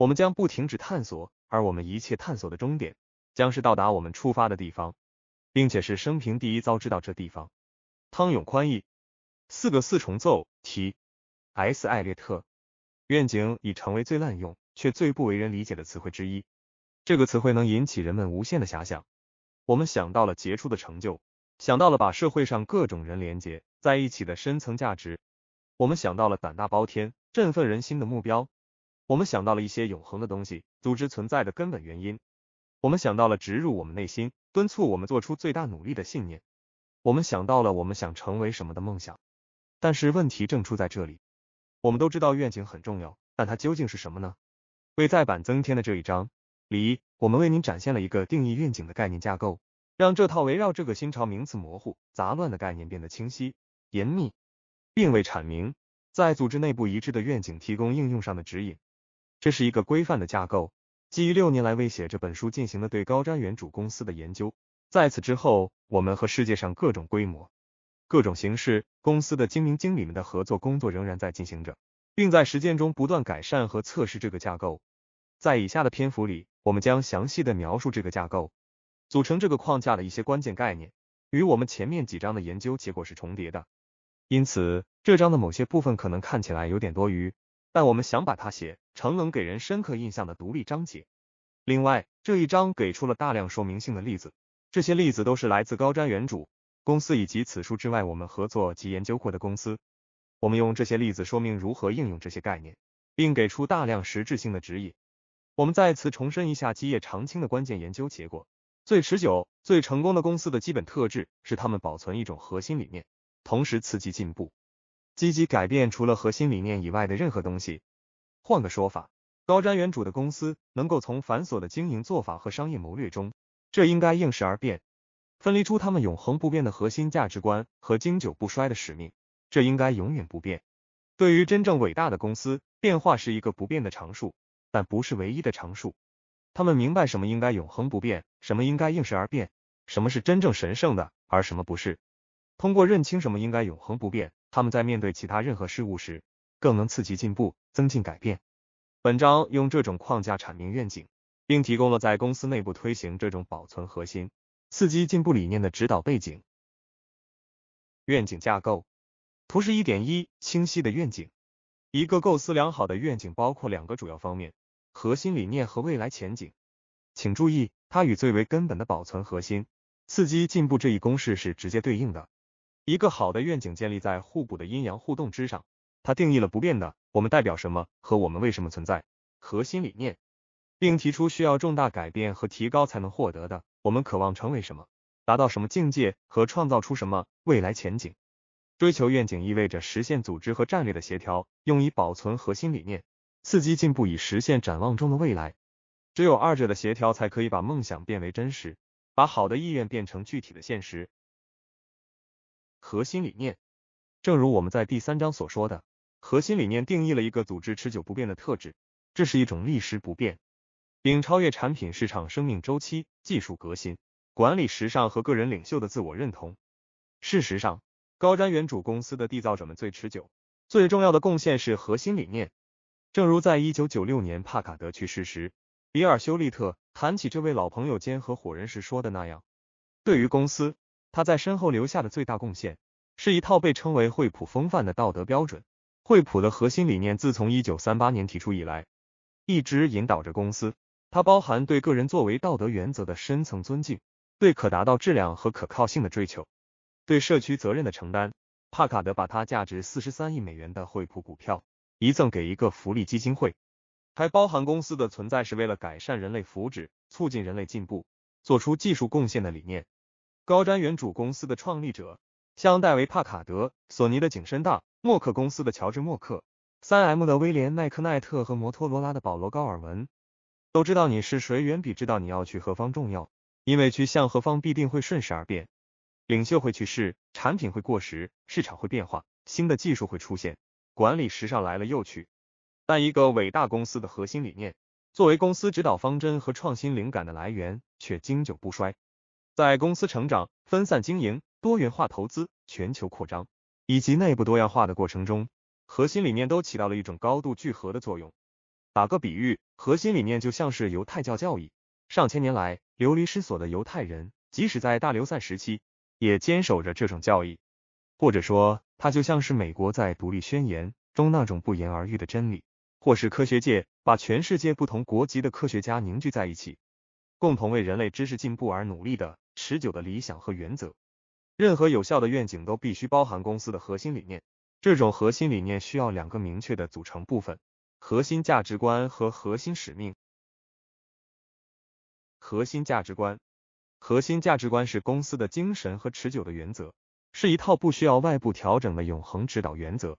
我们将不停止探索，而我们一切探索的终点将是到达我们出发的地方，并且是生平第一遭知道这地方。汤永宽译。四个四重奏。提。s 艾略特。愿景已成为最滥用却最不为人理解的词汇之一。这个词汇能引起人们无限的遐想。我们想到了杰出的成就，想到了把社会上各种人联结在一起的深层价值。我们想到了胆大包天、振奋人心的目标。我们想到了一些永恒的东西，组织存在的根本原因。我们想到了植入我们内心、敦促我们做出最大努力的信念。我们想到了我们想成为什么的梦想。但是问题正出在这里。我们都知道愿景很重要，但它究竟是什么呢？为再版增添的这一章里，我们为您展现了一个定义愿景的概念架构，让这套围绕这个新潮名词模糊、杂乱的概念变得清晰、严密，并未阐明在组织内部一致的愿景提供应用上的指引。这是一个规范的架构，基于六年来为写这本书进行了对高瞻远瞩公司的研究。在此之后，我们和世界上各种规模、各种形式公司的精明经理们的合作工作仍然在进行着，并在实践中不断改善和测试这个架构。在以下的篇幅里，我们将详细的描述这个架构，组成这个框架的一些关键概念，与我们前面几章的研究结果是重叠的，因此这章的某些部分可能看起来有点多余。但我们想把它写成能给人深刻印象的独立章节。另外，这一章给出了大量说明性的例子，这些例子都是来自高瞻远瞩公司以及此书之外我们合作及研究过的公司。我们用这些例子说明如何应用这些概念，并给出大量实质性的指引。我们再次重申一下基业长青的关键研究结果：最持久、最成功的公司的基本特质是他们保存一种核心理念，同时刺激进步。积极改变除了核心理念以外的任何东西。换个说法，高瞻远瞩的公司能够从繁琐的经营做法和商业谋略中，这应该应时而变，分离出他们永恒不变的核心价值观和经久不衰的使命，这应该永远不变。对于真正伟大的公司，变化是一个不变的常数，但不是唯一的常数。他们明白什么应该永恒不变，什么应该应时而变，什么是真正神圣的，而什么不是。通过认清什么应该永恒不变。他们在面对其他任何事物时，更能刺激进步、增进改变。本章用这种框架阐明愿景，并提供了在公司内部推行这种保存核心、刺激进步理念的指导背景。愿景架构图示1.1清晰的愿景。一个构思良好的愿景包括两个主要方面：核心理念和未来前景。请注意，它与最为根本的保存核心、刺激进步这一公式是直接对应的。一个好的愿景建立在互补的阴阳互动之上，它定义了不变的我们代表什么和我们为什么存在核心理念，并提出需要重大改变和提高才能获得的我们渴望成为什么，达到什么境界和创造出什么未来前景。追求愿景意味着实现组织和战略的协调，用以保存核心理念，刺激进步以实现展望中的未来。只有二者的协调，才可以把梦想变为真实，把好的意愿变成具体的现实。核心理念，正如我们在第三章所说的，核心理念定义了一个组织持久不变的特质，这是一种历时不变，并超越产品、市场、生命周期、技术革新、管理时尚和个人领袖的自我认同。事实上，高瞻远瞩公司的缔造者们最持久、最重要的贡献是核心理念。正如在一九九六年帕卡德去世时，比尔休利特谈起这位老朋友兼合伙人时说的那样，对于公司。他在身后留下的最大贡献是一套被称为惠普风范的道德标准。惠普的核心理念自从一九三八年提出以来，一直引导着公司。它包含对个人作为道德原则的深层尊敬，对可达到质量和可靠性的追求，对社区责任的承担。帕卡德把他价值四十三亿美元的惠普股票遗赠给一个福利基金会，还包含公司的存在是为了改善人类福祉、促进人类进步、做出技术贡献的理念。高瞻远瞩，公司的创立者，像戴维·帕卡德、索尼的景深大、默克公司的乔治·默克、三 M 的威廉·麦克奈特和摩托罗拉的保罗·高尔文，都知道你是谁，远比知道你要去何方重要。因为去向何方必定会顺势而变，领袖会去世，产品会过时，市场会变化，新的技术会出现，管理时尚来了又去。但一个伟大公司的核心理念，作为公司指导方针和创新灵感的来源，却经久不衰。在公司成长、分散经营、多元化投资、全球扩张以及内部多样化的过程中，核心理念都起到了一种高度聚合的作用。打个比喻，核心理念就像是犹太教教义，上千年来流离失所的犹太人，即使在大流散时期，也坚守着这种教义。或者说，它就像是美国在独立宣言中那种不言而喻的真理，或是科学界把全世界不同国籍的科学家凝聚在一起。共同为人类知识进步而努力的持久的理想和原则。任何有效的愿景都必须包含公司的核心理念。这种核心理念需要两个明确的组成部分：核心价值观和核心使命。核心价值观，核心价值观是公司的精神和持久的原则，是一套不需要外部调整的永恒指导原则。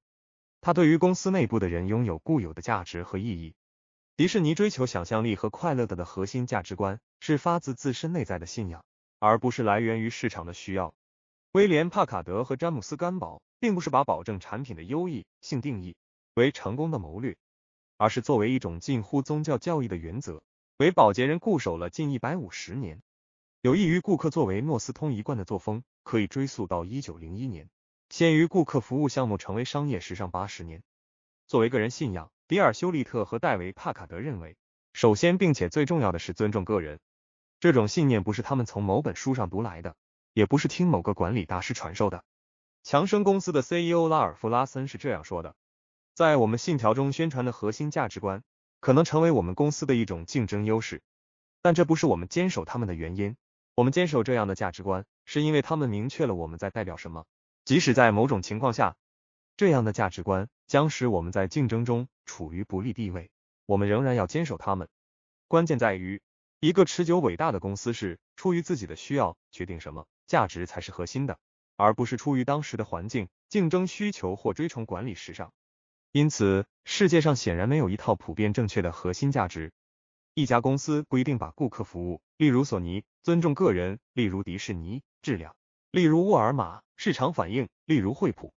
它对于公司内部的人拥有固有的价值和意义。迪士尼追求想象力和快乐的的核心价值观，是发自自身内在的信仰，而不是来源于市场的需要。威廉·帕卡德和詹姆斯·甘宝并不是把保证产品的优异性定义为成功的谋略，而是作为一种近乎宗教教义的原则，为保洁人固守了近一百五十年。有益于顾客作为诺斯通一贯的作风，可以追溯到一九零一年，先于顾客服务项目成为商业时尚八十年。作为个人信仰。比尔·休利特和戴维·帕卡德认为，首先并且最重要的是尊重个人。这种信念不是他们从某本书上读来的，也不是听某个管理大师传授的。强生公司的 CEO 拉尔夫·拉森是这样说的：“在我们信条中宣传的核心价值观，可能成为我们公司的一种竞争优势。但这不是我们坚守他们的原因。我们坚守这样的价值观，是因为他们明确了我们在代表什么。即使在某种情况下，这样的价值观。”将使我们在竞争中处于不利地位。我们仍然要坚守它们。关键在于，一个持久伟大的公司是出于自己的需要决定什么价值才是核心的，而不是出于当时的环境、竞争需求或追崇管理时尚。因此，世界上显然没有一套普遍正确的核心价值。一家公司不一定把顾客服务，例如索尼；尊重个人，例如迪士尼；质量，例如沃尔玛；市场反应，例如惠普。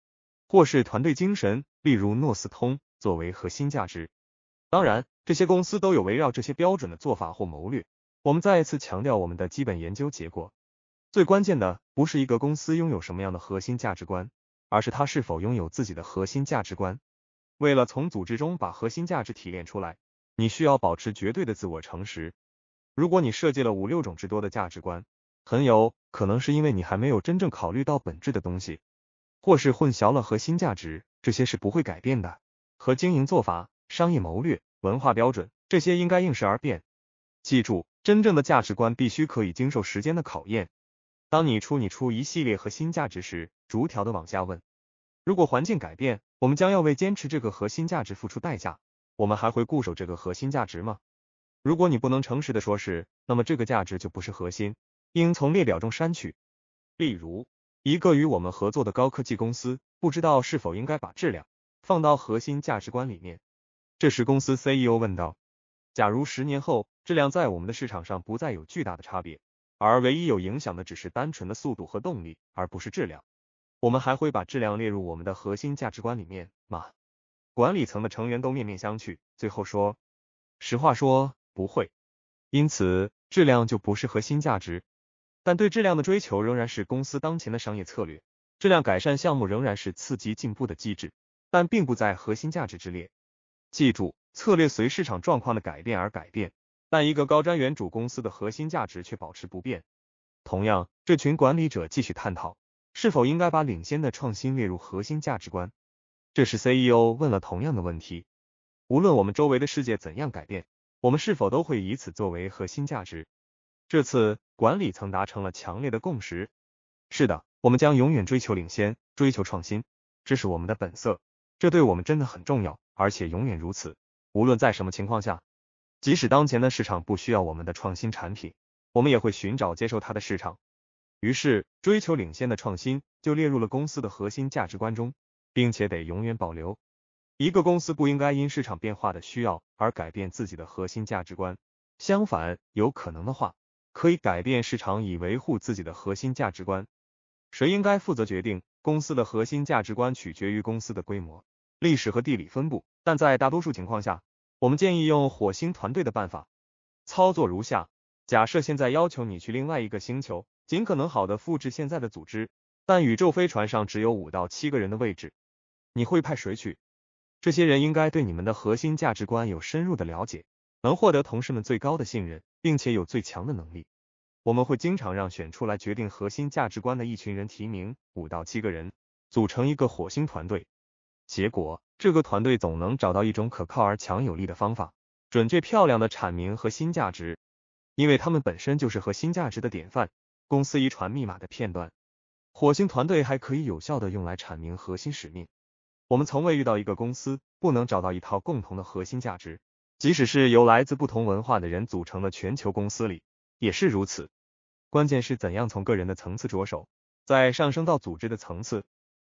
或是团队精神，例如诺斯通作为核心价值。当然，这些公司都有围绕这些标准的做法或谋略。我们再一次强调我们的基本研究结果。最关键的不是一个公司拥有什么样的核心价值观，而是它是否拥有自己的核心价值观。为了从组织中把核心价值提炼出来，你需要保持绝对的自我诚实。如果你设计了五六种之多的价值观，很有可能是因为你还没有真正考虑到本质的东西。或是混淆了核心价值，这些是不会改变的。和经营做法、商业谋略、文化标准，这些应该应时而变。记住，真正的价值观必须可以经受时间的考验。当你出你出一系列核心价值时，逐条的往下问。如果环境改变，我们将要为坚持这个核心价值付出代价。我们还会固守这个核心价值吗？如果你不能诚实的说“是”，那么这个价值就不是核心，应从列表中删去。例如。一个与我们合作的高科技公司，不知道是否应该把质量放到核心价值观里面。这时，公司 CEO 问道：“假如十年后，质量在我们的市场上不再有巨大的差别，而唯一有影响的只是单纯的速度和动力，而不是质量，我们还会把质量列入我们的核心价值观里面吗？”管理层的成员都面面相觑，最后说：“实话说，不会。因此，质量就不是核心价值。”但对质量的追求仍然是公司当前的商业策略，质量改善项目仍然是刺激进步的机制，但并不在核心价值之列。记住，策略随市场状况的改变而改变，但一个高瞻远瞩公司的核心价值却保持不变。同样，这群管理者继续探讨，是否应该把领先的创新列入核心价值观。这时，CEO 问了同样的问题：无论我们周围的世界怎样改变，我们是否都会以此作为核心价值？这次。管理层达成了强烈的共识。是的，我们将永远追求领先，追求创新，这是我们的本色。这对我们真的很重要，而且永远如此。无论在什么情况下，即使当前的市场不需要我们的创新产品，我们也会寻找接受它的市场。于是，追求领先的创新就列入了公司的核心价值观中，并且得永远保留。一个公司不应该因市场变化的需要而改变自己的核心价值观。相反，有可能的话。可以改变市场以维护自己的核心价值观。谁应该负责决定公司的核心价值观？取决于公司的规模、历史和地理分布。但在大多数情况下，我们建议用火星团队的办法。操作如下：假设现在要求你去另外一个星球，尽可能好的复制现在的组织，但宇宙飞船上只有五到七个人的位置，你会派谁去？这些人应该对你们的核心价值观有深入的了解。能获得同事们最高的信任，并且有最强的能力。我们会经常让选出来决定核心价值观的一群人提名五到七个人，组成一个火星团队。结果，这个团队总能找到一种可靠而强有力的方法，准确漂亮的阐明核心价值，因为他们本身就是核心价值的典范，公司遗传密码的片段。火星团队还可以有效的用来阐明核心使命。我们从未遇到一个公司不能找到一套共同的核心价值。即使是由来自不同文化的人组成的全球公司里也是如此。关键是怎样从个人的层次着手，再上升到组织的层次。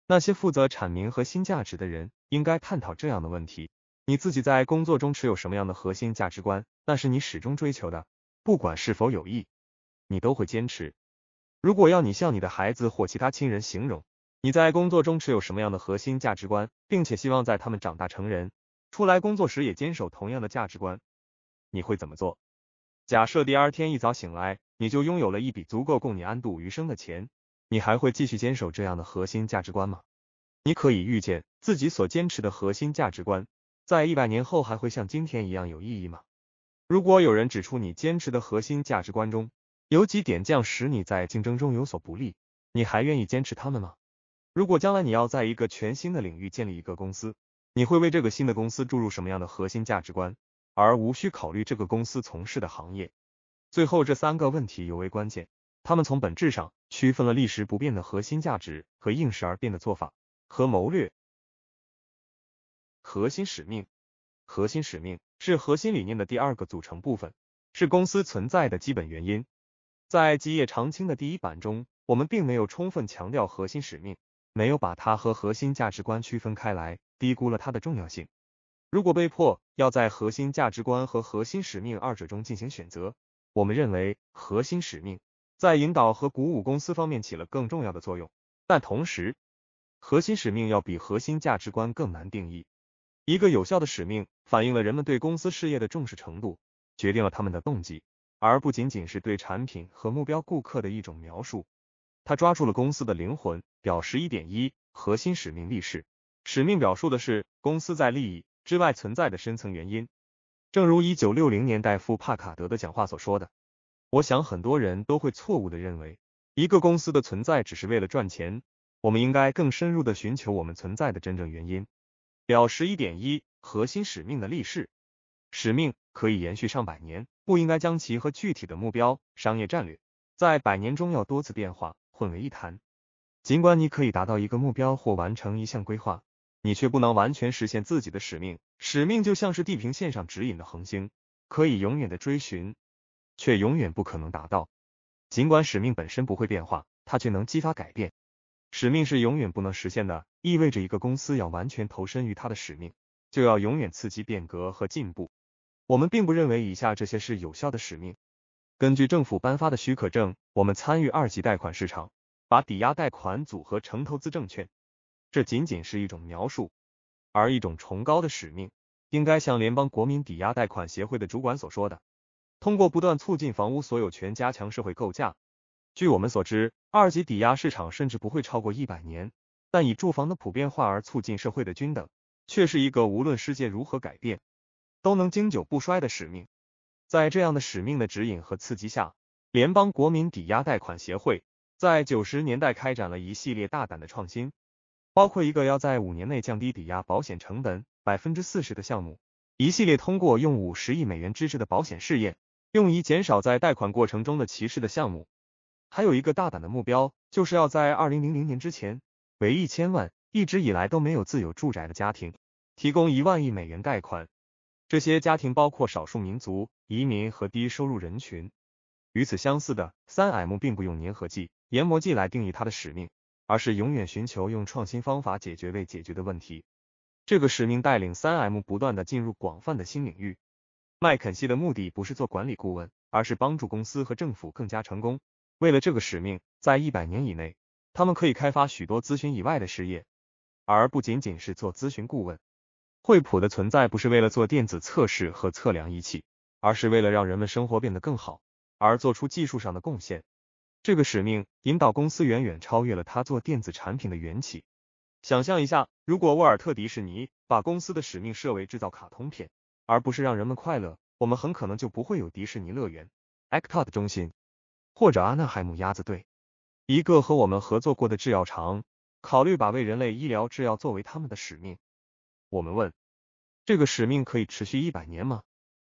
那些负责阐明核心价值的人应该探讨这样的问题：你自己在工作中持有什么样的核心价值观？那是你始终追求的，不管是否有益，你都会坚持。如果要你向你的孩子或其他亲人形容你在工作中持有什么样的核心价值观，并且希望在他们长大成人。出来工作时也坚守同样的价值观，你会怎么做？假设第二天一早醒来，你就拥有了一笔足够供你安度余生的钱，你还会继续坚守这样的核心价值观吗？你可以预见自己所坚持的核心价值观在一百年后还会像今天一样有意义吗？如果有人指出你坚持的核心价值观中有几点将使你在竞争中有所不利，你还愿意坚持他们吗？如果将来你要在一个全新的领域建立一个公司，你会为这个新的公司注入什么样的核心价值观？而无需考虑这个公司从事的行业。最后，这三个问题尤为关键，他们从本质上区分了历时不变的核心价值和应时而变的做法和谋略。核心使命，核心使命是核心理念的第二个组成部分，是公司存在的基本原因。在基业长青的第一版中，我们并没有充分强调核心使命。没有把它和核心价值观区分开来，低估了它的重要性。如果被迫要在核心价值观和核心使命二者中进行选择，我们认为核心使命在引导和鼓舞公司方面起了更重要的作用。但同时，核心使命要比核心价值观更难定义。一个有效的使命反映了人们对公司事业的重视程度，决定了他们的动机，而不仅仅是对产品和目标顾客的一种描述。他抓住了公司的灵魂，表十一点一核心使命立誓。使命表述的是公司在利益之外存在的深层原因。正如一九六零年代富帕卡德的讲话所说的，我想很多人都会错误的认为一个公司的存在只是为了赚钱。我们应该更深入的寻求我们存在的真正原因。表十一点一核心使命的立誓，使命可以延续上百年，不应该将其和具体的目标、商业战略在百年中要多次变化。混为一谈。尽管你可以达到一个目标或完成一项规划，你却不能完全实现自己的使命。使命就像是地平线上指引的恒星，可以永远的追寻，却永远不可能达到。尽管使命本身不会变化，它却能激发改变。使命是永远不能实现的，意味着一个公司要完全投身于它的使命，就要永远刺激变革和进步。我们并不认为以下这些是有效的使命。根据政府颁发的许可证，我们参与二级贷款市场，把抵押贷款组合成投资证券。这仅仅是一种描述，而一种崇高的使命，应该像联邦国民抵押贷款协会的主管所说的：“通过不断促进房屋所有权，加强社会构架。”据我们所知，二级抵押市场甚至不会超过一百年，但以住房的普遍化而促进社会的均等，却是一个无论世界如何改变，都能经久不衰的使命。在这样的使命的指引和刺激下，联邦国民抵押贷款协会在九十年代开展了一系列大胆的创新，包括一个要在五年内降低抵押保险成本百分之四十的项目，一系列通过用五十亿美元支持的保险试验，用以减少在贷款过程中的歧视的项目，还有一个大胆的目标，就是要在二零零零年之前，为一千万一直以来都没有自有住宅的家庭，提供一万亿美元贷款。这些家庭包括少数民族、移民和低收入人群。与此相似的，3M 并不用粘合剂、研磨剂来定义它的使命，而是永远寻求用创新方法解决未解决的问题。这个使命带领 3M 不断地进入广泛的新领域。麦肯锡的目的不是做管理顾问，而是帮助公司和政府更加成功。为了这个使命，在一百年以内，他们可以开发许多咨询以外的事业，而不仅仅是做咨询顾问。惠普的存在不是为了做电子测试和测量仪器，而是为了让人们生活变得更好而做出技术上的贡献。这个使命引导公司远远超越了他做电子产品的缘起。想象一下，如果沃尔特迪士尼把公司的使命设为制造卡通片，而不是让人们快乐，我们很可能就不会有迪士尼乐园、e c t o t 中心或者阿纳海姆鸭子队。一个和我们合作过的制药厂考虑把为人类医疗制药作为他们的使命。我们问，这个使命可以持续一百年吗？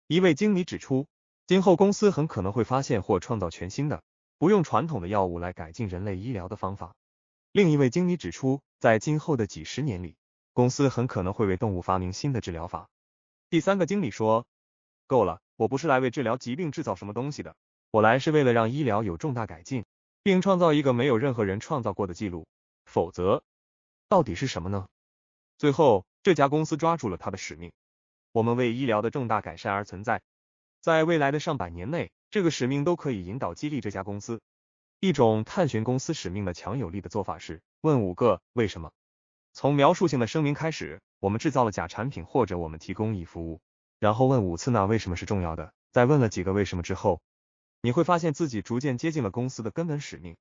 一位经理指出，今后公司很可能会发现或创造全新的、不用传统的药物来改进人类医疗的方法。另一位经理指出，在今后的几十年里，公司很可能会为动物发明新的治疗法。第三个经理说：“够了，我不是来为治疗疾病制造什么东西的，我来是为了让医疗有重大改进，并创造一个没有任何人创造过的记录。否则，到底是什么呢？”最后。这家公司抓住了它的使命。我们为医疗的重大改善而存在，在未来的上百年内，这个使命都可以引导激励这家公司。一种探寻公司使命的强有力的做法是问五个为什么。从描述性的声明开始，我们制造了假产品，或者我们提供以服务，然后问五次那为什么是重要的。在问了几个为什么之后，你会发现自己逐渐接近了公司的根本使命。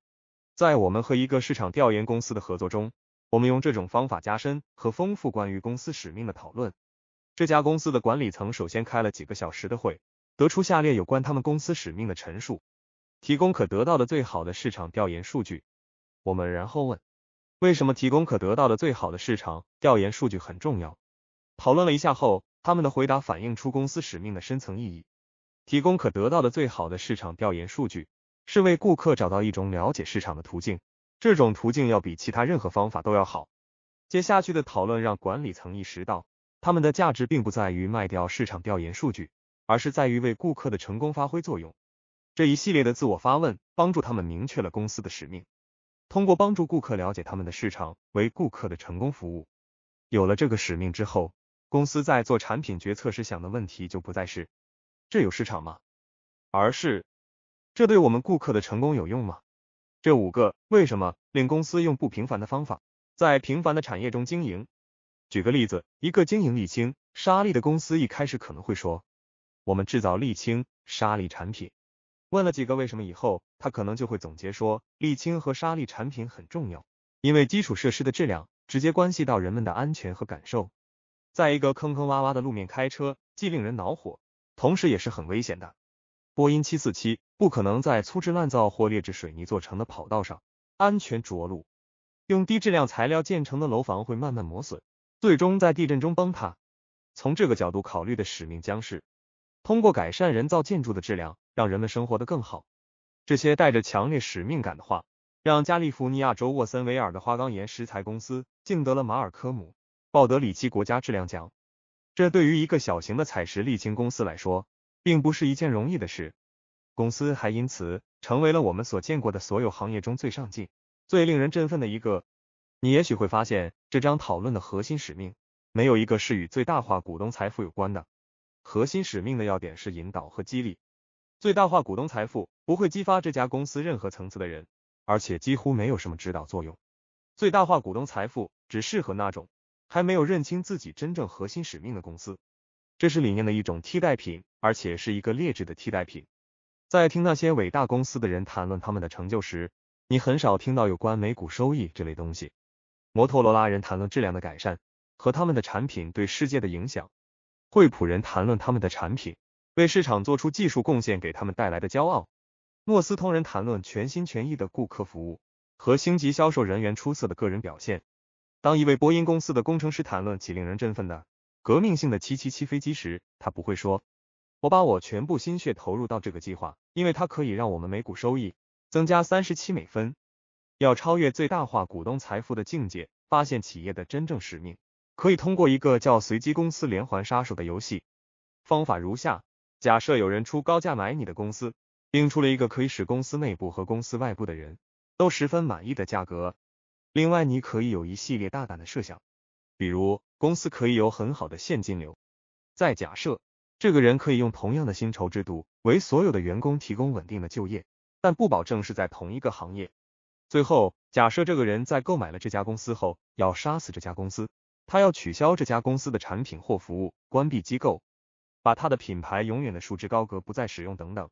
在我们和一个市场调研公司的合作中。我们用这种方法加深和丰富关于公司使命的讨论。这家公司的管理层首先开了几个小时的会，得出下列有关他们公司使命的陈述：提供可得到的最好的市场调研数据。我们然后问：为什么提供可得到的最好的市场调研数据很重要？讨论了一下后，他们的回答反映出公司使命的深层意义：提供可得到的最好的市场调研数据是为顾客找到一种了解市场的途径。这种途径要比其他任何方法都要好。接下去的讨论让管理层意识到，他们的价值并不在于卖掉市场调研数据，而是在于为顾客的成功发挥作用。这一系列的自我发问帮助他们明确了公司的使命：通过帮助顾客了解他们的市场，为顾客的成功服务。有了这个使命之后，公司在做产品决策时想的问题就不再是“这有市场吗”，而是“这对我们顾客的成功有用吗”。这五个为什么令公司用不平凡的方法在平凡的产业中经营？举个例子，一个经营沥青沙粒的公司一开始可能会说：“我们制造沥青沙粒产品。”问了几个为什么以后，他可能就会总结说：“沥青和沙粒产品很重要，因为基础设施的质量直接关系到人们的安全和感受。在一个坑坑洼洼的路面开车，既令人恼火，同时也是很危险的。”波音747不可能在粗制滥造或劣质水泥做成的跑道上安全着陆。用低质量材料建成的楼房会慢慢磨损，最终在地震中崩塌。从这个角度考虑的使命将是通过改善人造建筑的质量，让人们生活得更好。这些带着强烈使命感的话，让加利福尼亚州沃森维尔的花岗岩石材公司竞得了马尔科姆·鲍德里奇国家质量奖。这对于一个小型的采石沥青公司来说。并不是一件容易的事。公司还因此成为了我们所见过的所有行业中最上进、最令人振奋的一个。你也许会发现，这张讨论的核心使命没有一个是与最大化股东财富有关的。核心使命的要点是引导和激励。最大化股东财富不会激发这家公司任何层次的人，而且几乎没有什么指导作用。最大化股东财富只适合那种还没有认清自己真正核心使命的公司。这是理念的一种替代品，而且是一个劣质的替代品。在听那些伟大公司的人谈论他们的成就时，你很少听到有关每股收益这类东西。摩托罗拉人谈论质量的改善和他们的产品对世界的影响；惠普人谈论他们的产品为市场做出技术贡献给他们带来的骄傲；诺斯通人谈论全心全意的顾客服务和星级销售人员出色的个人表现。当一位波音公司的工程师谈论起令人振奋的。革命性的777飞机时，他不会说：“我把我全部心血投入到这个计划，因为它可以让我们每股收益增加三十七美分。”要超越最大化股东财富的境界，发现企业的真正使命，可以通过一个叫“随机公司连环杀手”的游戏。方法如下：假设有人出高价买你的公司，并出了一个可以使公司内部和公司外部的人都十分满意的价格。另外，你可以有一系列大胆的设想，比如。公司可以有很好的现金流。再假设这个人可以用同样的薪酬制度为所有的员工提供稳定的就业，但不保证是在同一个行业。最后，假设这个人在购买了这家公司后要杀死这家公司，他要取消这家公司的产品或服务，关闭机构，把他的品牌永远的束之高阁，不再使用等等。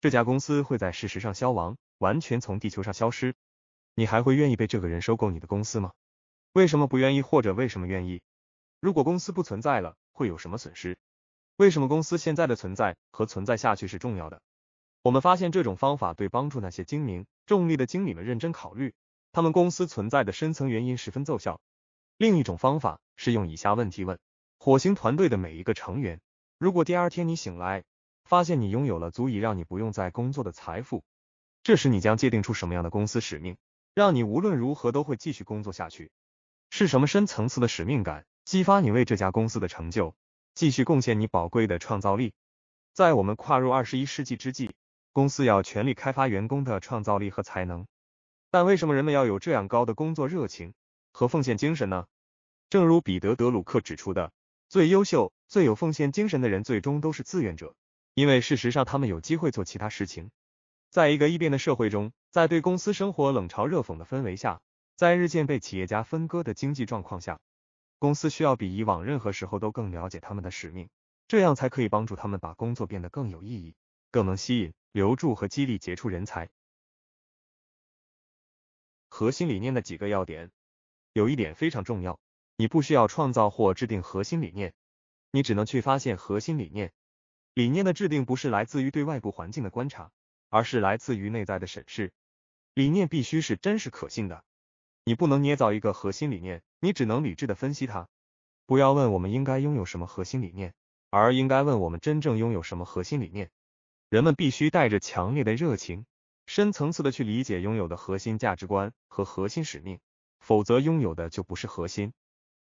这家公司会在事实上消亡，完全从地球上消失。你还会愿意被这个人收购你的公司吗？为什么不愿意，或者为什么愿意？如果公司不存在了，会有什么损失？为什么公司现在的存在和存在下去是重要的？我们发现这种方法对帮助那些精明、重利的经理们认真考虑他们公司存在的深层原因十分奏效。另一种方法是用以下问题问火星团队的每一个成员：如果第二天你醒来发现你拥有了足以让你不用再工作的财富，这时你将界定出什么样的公司使命，让你无论如何都会继续工作下去？是什么深层次的使命感？激发你为这家公司的成就继续贡献你宝贵的创造力。在我们跨入二十一世纪之际，公司要全力开发员工的创造力和才能。但为什么人们要有这样高的工作热情和奉献精神呢？正如彼得·德鲁克指出的，最优秀、最有奉献精神的人最终都是志愿者，因为事实上他们有机会做其他事情。在一个异变的社会中，在对公司生活冷嘲热讽的氛围下，在日渐被企业家分割的经济状况下。公司需要比以往任何时候都更了解他们的使命，这样才可以帮助他们把工作变得更有意义，更能吸引、留住和激励杰出人才。核心理念的几个要点，有一点非常重要：你不需要创造或制定核心理念，你只能去发现核心理念。理念的制定不是来自于对外部环境的观察，而是来自于内在的审视。理念必须是真实可信的。你不能捏造一个核心理念，你只能理智的分析它。不要问我们应该拥有什么核心理念，而应该问我们真正拥有什么核心理念。人们必须带着强烈的热情，深层次的去理解拥有的核心价值观和核心使命，否则拥有的就不是核心。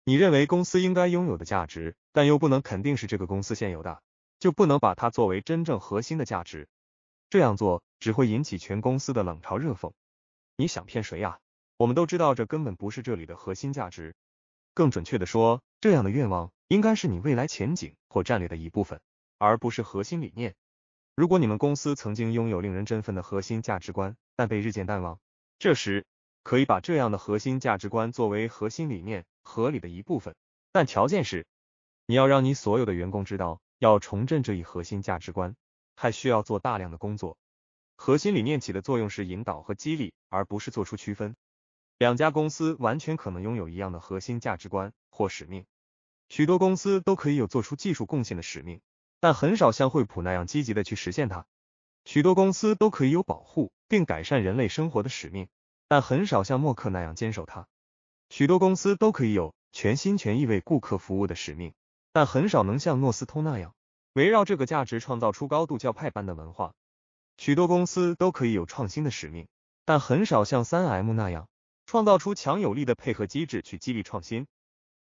你认为公司应该拥有的价值，但又不能肯定是这个公司现有的，就不能把它作为真正核心的价值。这样做只会引起全公司的冷嘲热讽。你想骗谁啊？我们都知道，这根本不是这里的核心价值。更准确的说，这样的愿望应该是你未来前景或战略的一部分，而不是核心理念。如果你们公司曾经拥有令人振奋的核心价值观，但被日渐淡忘，这时可以把这样的核心价值观作为核心理念合理的一部分，但条件是你要让你所有的员工知道，要重振这一核心价值观，还需要做大量的工作。核心理念起的作用是引导和激励，而不是做出区分。两家公司完全可能拥有一样的核心价值观或使命。许多公司都可以有做出技术贡献的使命，但很少像惠普那样积极的去实现它。许多公司都可以有保护并改善人类生活的使命，但很少像默克那样坚守它。许多公司都可以有全心全意为顾客服务的使命，但很少能像诺斯通那样围绕这个价值创造出高度教派般的文化。许多公司都可以有创新的使命，但很少像三 M 那样。创造出强有力的配合机制去激励创新。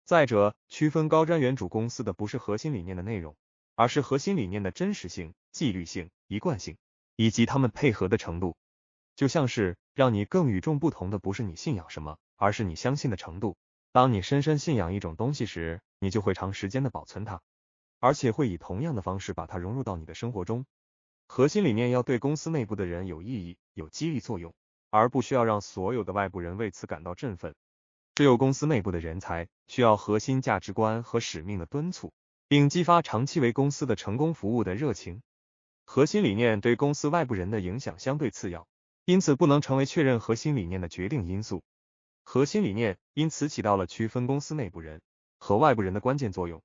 再者，区分高瞻远瞩公司的不是核心理念的内容，而是核心理念的真实性、纪律性、一贯性以及他们配合的程度。就像是让你更与众不同的不是你信仰什么，而是你相信的程度。当你深深信仰一种东西时，你就会长时间的保存它，而且会以同样的方式把它融入到你的生活中。核心理念要对公司内部的人有意义、有激励作用。而不需要让所有的外部人为此感到振奋，只有公司内部的人才需要核心价值观和使命的敦促，并激发长期为公司的成功服务的热情。核心理念对公司外部人的影响相对次要，因此不能成为确认核心理念的决定因素。核心理念因此起到了区分公司内部人和外部人的关键作用。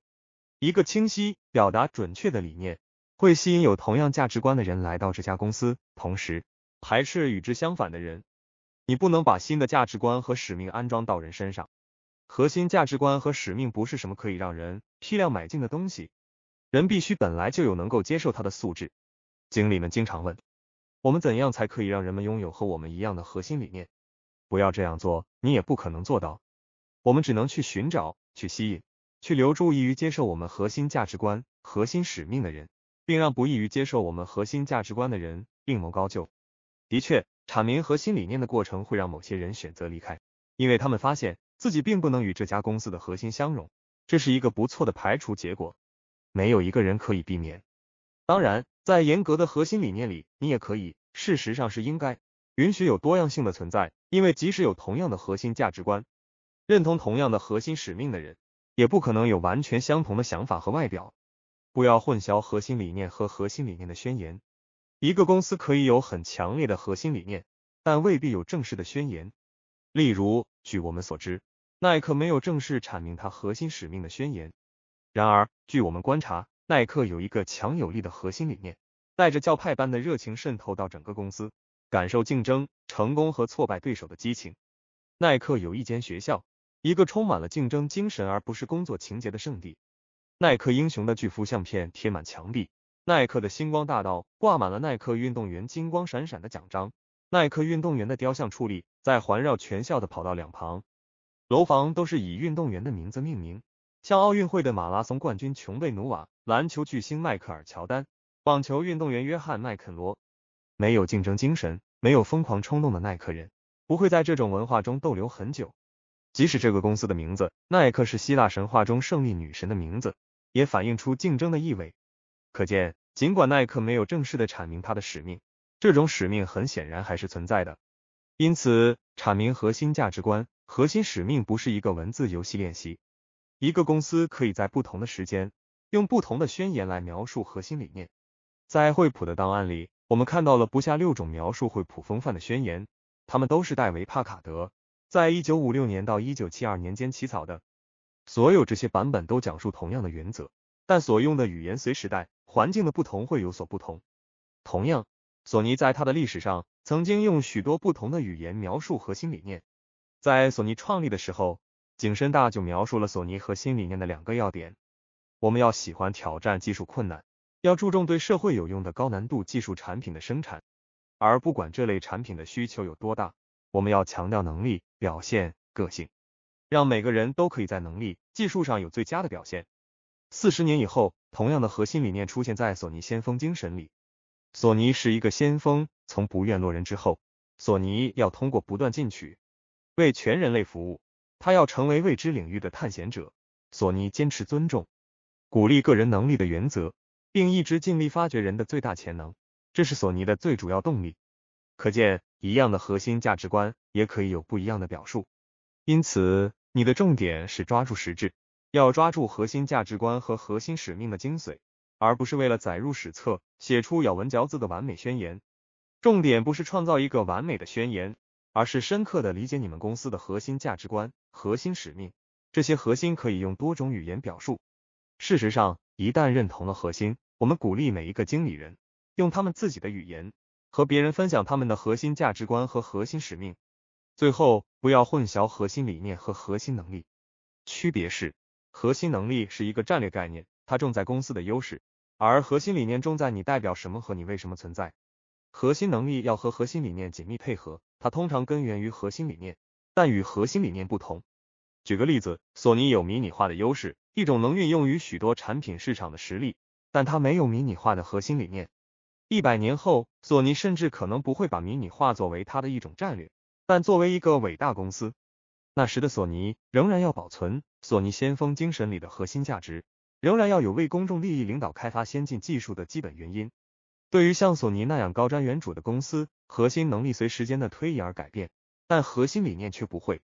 一个清晰、表达准确的理念会吸引有同样价值观的人来到这家公司，同时。排斥与之相反的人，你不能把新的价值观和使命安装到人身上。核心价值观和使命不是什么可以让人批量买进的东西，人必须本来就有能够接受它的素质。经理们经常问，我们怎样才可以让人们拥有和我们一样的核心理念？不要这样做，你也不可能做到。我们只能去寻找、去吸引、去留住易于接受我们核心价值观、核心使命的人，并让不易于接受我们核心价值观的人另谋高就。的确，阐明核心理念的过程会让某些人选择离开，因为他们发现自己并不能与这家公司的核心相融。这是一个不错的排除结果，没有一个人可以避免。当然，在严格的核心理念里，你也可以，事实上是应该允许有多样性的存在，因为即使有同样的核心价值观、认同同样的核心使命的人，也不可能有完全相同的想法和外表。不要混淆核心理念和核心理念的宣言。一个公司可以有很强烈的核心理念，但未必有正式的宣言。例如，据我们所知，耐克没有正式阐明它核心使命的宣言。然而，据我们观察，耐克有一个强有力的核心理念，带着教派般的热情渗透到整个公司，感受竞争、成功和挫败对手的激情。耐克有一间学校，一个充满了竞争精神而不是工作情节的圣地。耐克英雄的巨幅相片贴满墙壁。耐克的星光大道挂满了耐克运动员金光闪闪的奖章，耐克运动员的雕像矗立在环绕全校的跑道两旁，楼房都是以运动员的名字命名，像奥运会的马拉松冠军琼贝努瓦、篮球巨星迈克尔乔丹、网球运动员约翰麦肯罗。没有竞争精神、没有疯狂冲动的耐克人不会在这种文化中逗留很久。即使这个公司的名字耐克是希腊神话中胜利女神的名字，也反映出竞争的意味。可见，尽管耐克没有正式的阐明它的使命，这种使命很显然还是存在的。因此，阐明核心价值观、核心使命不是一个文字游戏练习。一个公司可以在不同的时间用不同的宣言来描述核心理念。在惠普的档案里，我们看到了不下六种描述惠普风范的宣言，它们都是戴维帕卡德在一九五六年到一九七二年间起草的。所有这些版本都讲述同样的原则，但所用的语言随时代。环境的不同会有所不同。同样，索尼在它的历史上曾经用许多不同的语言描述核心理念。在索尼创立的时候，景深大就描述了索尼核心理念的两个要点：我们要喜欢挑战技术困难，要注重对社会有用的高难度技术产品的生产；而不管这类产品的需求有多大，我们要强调能力、表现、个性，让每个人都可以在能力、技术上有最佳的表现。四十年以后，同样的核心理念出现在索尼先锋精神里。索尼是一个先锋，从不愿落人之后，索尼要通过不断进取，为全人类服务。他要成为未知领域的探险者。索尼坚持尊重、鼓励个人能力的原则，并一直尽力发掘人的最大潜能。这是索尼的最主要动力。可见，一样的核心价值观也可以有不一样的表述。因此，你的重点是抓住实质。要抓住核心价值观和核心使命的精髓，而不是为了载入史册写出咬文嚼字的完美宣言。重点不是创造一个完美的宣言，而是深刻地理解你们公司的核心价值观、核心使命。这些核心可以用多种语言表述。事实上，一旦认同了核心，我们鼓励每一个经理人用他们自己的语言和别人分享他们的核心价值观和核心使命。最后，不要混淆核心理念和核心能力，区别是。核心能力是一个战略概念，它重在公司的优势，而核心理念重在你代表什么和你为什么存在。核心能力要和核心理念紧密配合，它通常根源于核心理念，但与核心理念不同。举个例子，索尼有迷你化的优势，一种能运用于许多产品市场的实力，但它没有迷你化的核心理念。一百年后，索尼甚至可能不会把迷你化作为它的一种战略，但作为一个伟大公司。那时的索尼仍然要保存索尼先锋精神里的核心价值，仍然要有为公众利益领导开发先进技术的基本原因。对于像索尼那样高瞻远瞩的公司，核心能力随时间的推移而改变，但核心理念却不会。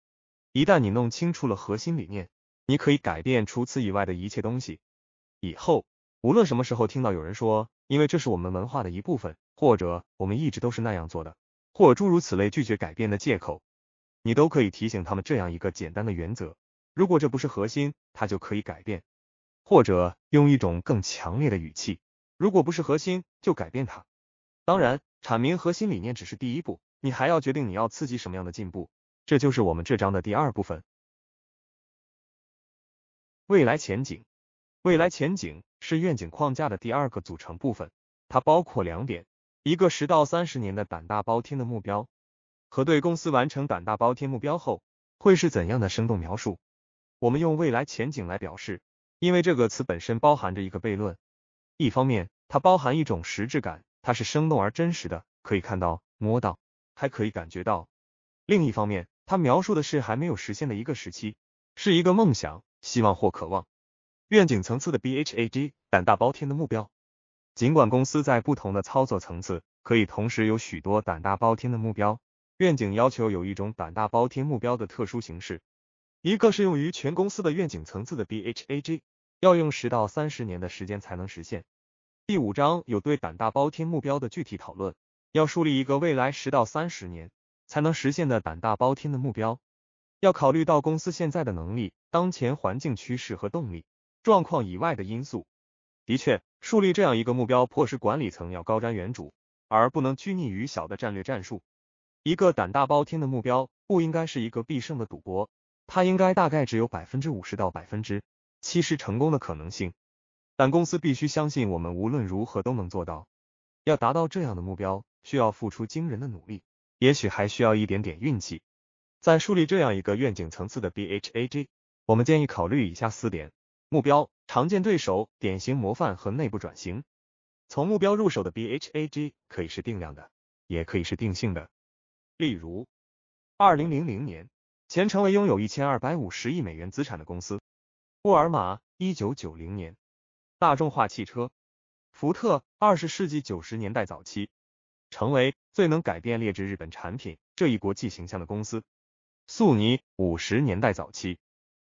一旦你弄清楚了核心理念，你可以改变除此以外的一切东西。以后无论什么时候听到有人说“因为这是我们文化的一部分”或者“我们一直都是那样做的”或诸如此类拒绝改变的借口。你都可以提醒他们这样一个简单的原则：如果这不是核心，它就可以改变；或者用一种更强烈的语气：如果不是核心，就改变它。当然，阐明核心理念只是第一步，你还要决定你要刺激什么样的进步。这就是我们这章的第二部分：未来前景。未来前景是愿景框架的第二个组成部分，它包括两点：一个十到三十年的胆大包天的目标。和对公司完成胆大包天目标后会是怎样的生动描述？我们用未来前景来表示，因为这个词本身包含着一个悖论：一方面，它包含一种实质感，它是生动而真实的，可以看到、摸到，还可以感觉到；另一方面，它描述的是还没有实现的一个时期，是一个梦想、希望或渴望愿景层次的 B H A G 胆大包天的目标。尽管公司在不同的操作层次可以同时有许多胆大包天的目标。愿景要求有一种胆大包天目标的特殊形式，一个适用于全公司的愿景层次的 B H A G，要用十到三十年的时间才能实现。第五章有对胆大包天目标的具体讨论，要树立一个未来十到三十年才能实现的胆大包天的目标，要考虑到公司现在的能力、当前环境趋势和动力状况以外的因素。的确，树立这样一个目标，迫使管理层要高瞻远瞩，而不能拘泥于小的战略战术。一个胆大包天的目标不应该是一个必胜的赌博，它应该大概只有百分之五十到百分之七十成功的可能性。但公司必须相信我们无论如何都能做到。要达到这样的目标，需要付出惊人的努力，也许还需要一点点运气。在树立这样一个愿景层次的 B H A G，我们建议考虑以下四点：目标、常见对手、典型模范和内部转型。从目标入手的 B H A G 可以是定量的，也可以是定性的。例如，二零零零年前成为拥有一千二百五十亿美元资产的公司；沃尔玛，一九九零年；大众化汽车，福特，二十世纪九十年代早期成为最能改变劣质日本产品这一国际形象的公司；索尼，五十年代早期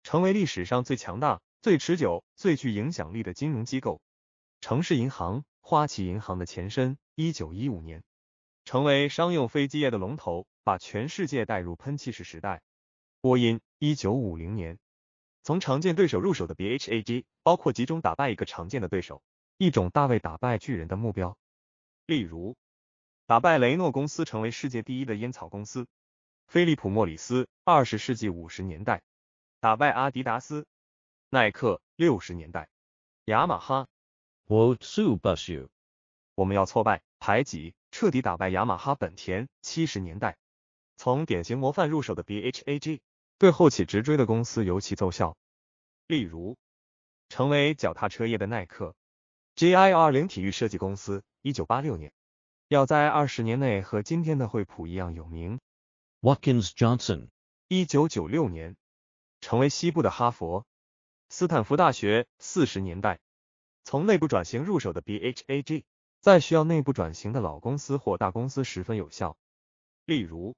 成为历史上最强大、最持久、最具影响力的金融机构；城市银行、花旗银行的前身，一九一五年。成为商用飞机业的龙头，把全世界带入喷气式时代。波音，一九五零年，从常见对手入手的 B H A G，包括集中打败一个常见的对手，一种大卫打败巨人的目标。例如，打败雷诺公司成为世界第一的烟草公司，飞利浦莫里斯。二十世纪五十年代，打败阿迪达斯、耐克。六十年代，雅马哈。w r l t o u b u s h you，我们要挫败、排挤。彻底打败雅马哈、本田。七十年代，从典型模范入手的 B H A G，对后起直追的公司尤其奏效。例如，成为脚踏车业的耐克。G I 二零体育设计公司，一九八六年，要在二十年内和今天的惠普一样有名。Watkins Johnson，一九九六年，成为西部的哈佛、斯坦福大学。四十年代，从内部转型入手的 B H A G。在需要内部转型的老公司或大公司十分有效。例如，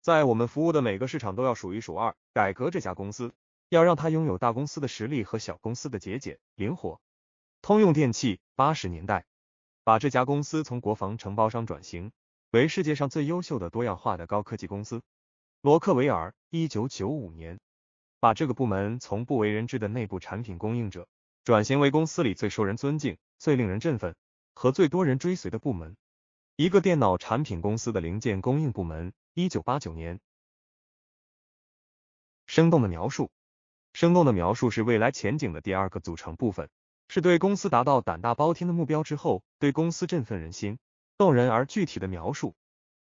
在我们服务的每个市场都要数一数二。改革这家公司，要让它拥有大公司的实力和小公司的节俭、灵活。通用电气八十年代把这家公司从国防承包商转型为世界上最优秀的多样化的高科技公司。罗克维尔一九九五年把这个部门从不为人知的内部产品供应者转型为公司里最受人尊敬、最令人振奋。和最多人追随的部门，一个电脑产品公司的零件供应部门。一九八九年，生动的描述，生动的描述是未来前景的第二个组成部分，是对公司达到胆大包天的目标之后，对公司振奋人心、动人而具体的描述。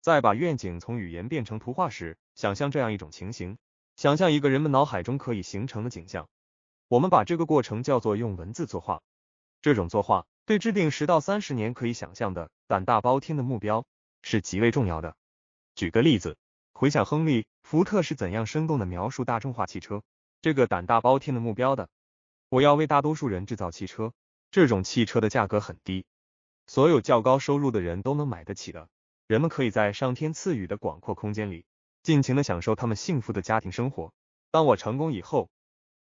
在把愿景从语言变成图画时，想象这样一种情形，想象一个人们脑海中可以形成的景象。我们把这个过程叫做用文字作画。这种作画。对制定十到三十年可以想象的胆大包天的目标是极为重要的。举个例子，回想亨利·福特是怎样生动的描述大众化汽车这个胆大包天的目标的：“我要为大多数人制造汽车，这种汽车的价格很低，所有较高收入的人都能买得起的。人们可以在上天赐予的广阔空间里尽情的享受他们幸福的家庭生活。当我成功以后，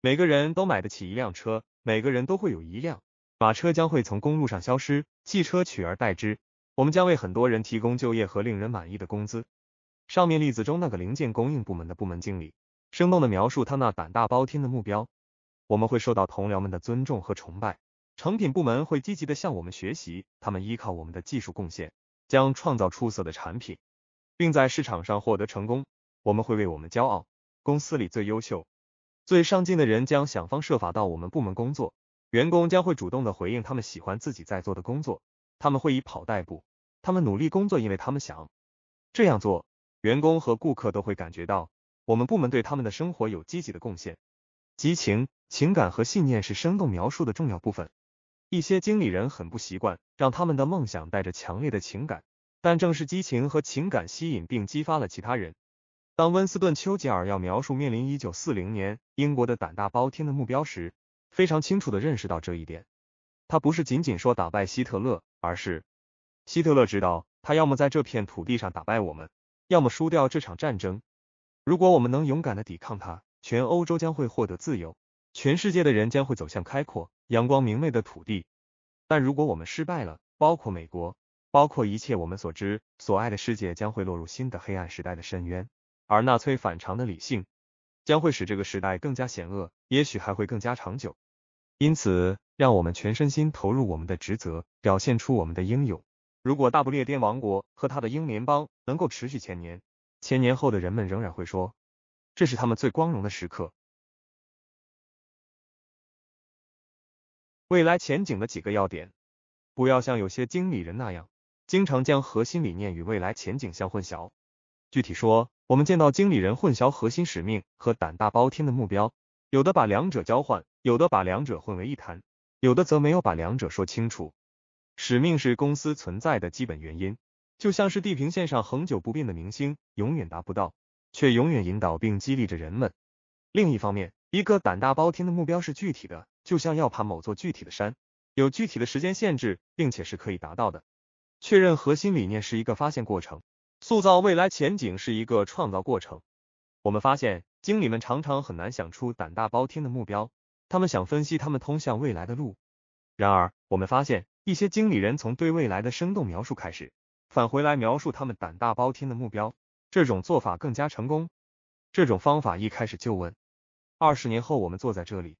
每个人都买得起一辆车，每个人都会有一辆。”马车将会从公路上消失，汽车取而代之。我们将为很多人提供就业和令人满意的工资。上面例子中那个零件供应部门的部门经理，生动地描述他那胆大包天的目标。我们会受到同僚们的尊重和崇拜。成品部门会积极地向我们学习，他们依靠我们的技术贡献，将创造出色的产品，并在市场上获得成功。我们会为我们骄傲。公司里最优秀、最上进的人将想方设法到我们部门工作。员工将会主动地回应，他们喜欢自己在做的工作，他们会以跑代步，他们努力工作，因为他们想这样做。员工和顾客都会感觉到我们部门对他们的生活有积极的贡献。激情、情感和信念是生动描述的重要部分。一些经理人很不习惯让他们的梦想带着强烈的情感，但正是激情和情感吸引并激发了其他人。当温斯顿·丘吉尔要描述面临1940年英国的胆大包天的目标时，非常清楚的认识到这一点，他不是仅仅说打败希特勒，而是希特勒知道，他要么在这片土地上打败我们，要么输掉这场战争。如果我们能勇敢的抵抗他，全欧洲将会获得自由，全世界的人将会走向开阔、阳光明媚的土地。但如果我们失败了，包括美国，包括一切我们所知所爱的世界，将会落入新的黑暗时代的深渊，而纳粹反常的理性将会使这个时代更加险恶，也许还会更加长久。因此，让我们全身心投入我们的职责，表现出我们的英勇。如果大不列颠王国和他的英联邦能够持续千年，千年后的人们仍然会说，这是他们最光荣的时刻。未来前景的几个要点：不要像有些经理人那样，经常将核心理念与未来前景相混淆。具体说，我们见到经理人混淆核心使命和胆大包天的目标，有的把两者交换。有的把两者混为一谈，有的则没有把两者说清楚。使命是公司存在的基本原因，就像是地平线上恒久不变的明星，永远达不到，却永远引导并激励着人们。另一方面，一个胆大包天的目标是具体的，就像要爬某座具体的山，有具体的时间限制，并且是可以达到的。确认核心理念是一个发现过程，塑造未来前景是一个创造过程。我们发现，经理们常常很难想出胆大包天的目标。他们想分析他们通向未来的路。然而，我们发现一些经理人从对未来的生动描述开始，返回来描述他们胆大包天的目标。这种做法更加成功。这种方法一开始就问：二十年后我们坐在这里，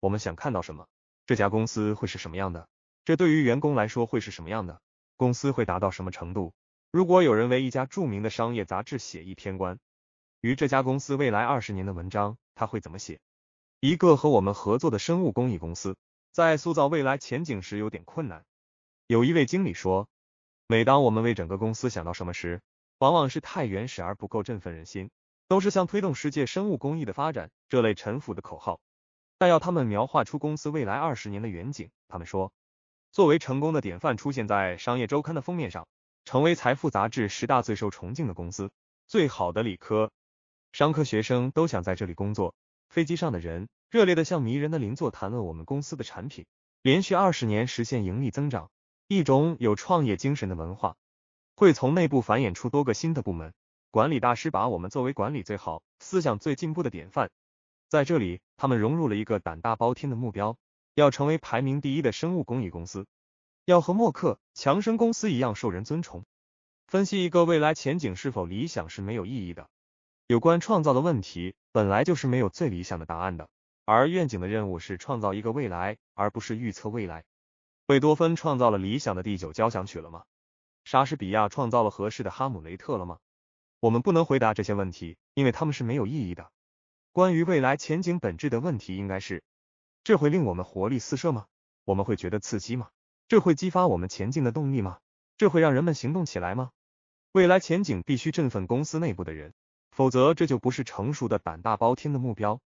我们想看到什么？这家公司会是什么样的？这对于员工来说会是什么样的？公司会达到什么程度？如果有人为一家著名的商业杂志写一篇关于这家公司未来二十年的文章，他会怎么写？一个和我们合作的生物工艺公司，在塑造未来前景时有点困难。有一位经理说：“每当我们为整个公司想到什么时，往往是太原始而不够振奋人心，都是像推动世界生物工艺的发展这类陈腐的口号。但要他们描画出公司未来二十年的远景，他们说，作为成功的典范出现在商业周刊的封面上，成为财富杂志十大最受崇敬的公司，最好的理科、商科学生都想在这里工作。”飞机上的人热烈的向迷人的邻座谈论我们公司的产品，连续二十年实现盈利增长，一种有创业精神的文化会从内部繁衍出多个新的部门。管理大师把我们作为管理最好、思想最进步的典范，在这里，他们融入了一个胆大包天的目标：要成为排名第一的生物工艺公司，要和默克、强生公司一样受人尊崇。分析一个未来前景是否理想是没有意义的。有关创造的问题，本来就是没有最理想的答案的。而愿景的任务是创造一个未来，而不是预测未来。贝多芬创造了理想的第九交响曲了吗？莎士比亚创造了合适的哈姆雷特了吗？我们不能回答这些问题，因为他们是没有意义的。关于未来前景本质的问题应该是：这会令我们活力四射吗？我们会觉得刺激吗？这会激发我们前进的动力吗？这会让人们行动起来吗？未来前景必须振奋公司内部的人。否则，这就不是成熟的、胆大包天的目标。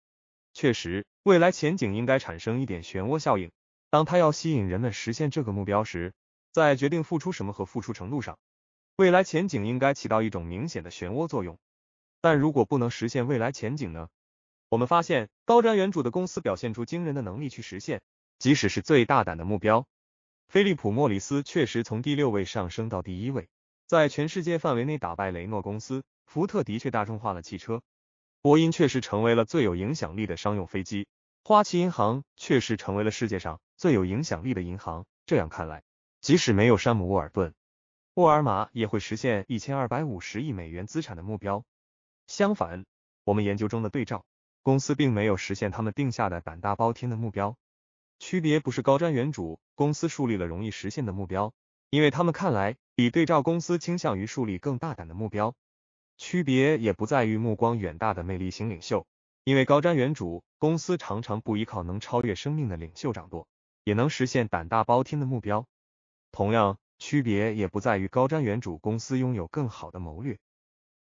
确实，未来前景应该产生一点漩涡效应。当它要吸引人们实现这个目标时，在决定付出什么和付出程度上，未来前景应该起到一种明显的漩涡作用。但如果不能实现未来前景呢？我们发现，高瞻远瞩的公司表现出惊人的能力去实现，即使是最大胆的目标。菲利普·莫里斯确实从第六位上升到第一位，在全世界范围内打败雷诺公司。福特的确大众化了汽车，波音确实成为了最有影响力的商用飞机，花旗银行确实成为了世界上最有影响力的银行。这样看来，即使没有山姆沃尔顿，沃尔玛也会实现一千二百五十亿美元资产的目标。相反，我们研究中的对照公司并没有实现他们定下的胆大包天的目标。区别不是高瞻远瞩，公司树立了容易实现的目标，因为他们看来比对照公司倾向于树立更大胆的目标。区别也不在于目光远大的魅力型领袖，因为高瞻远瞩公司常常不依靠能超越生命的领袖掌舵，也能实现胆大包天的目标。同样，区别也不在于高瞻远瞩公司拥有更好的谋略，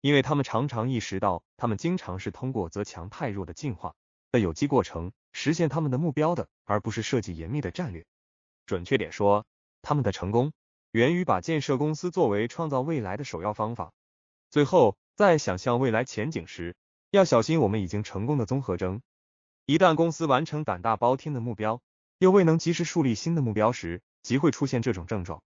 因为他们常常意识到，他们经常是通过择强太弱的进化的有机过程实现他们的目标的，而不是设计严密的战略。准确点说，他们的成功源于把建设公司作为创造未来的首要方法。最后。在想象未来前景时，要小心我们已经成功的综合征。一旦公司完成胆大包天的目标，又未能及时树立新的目标时，即会出现这种症状。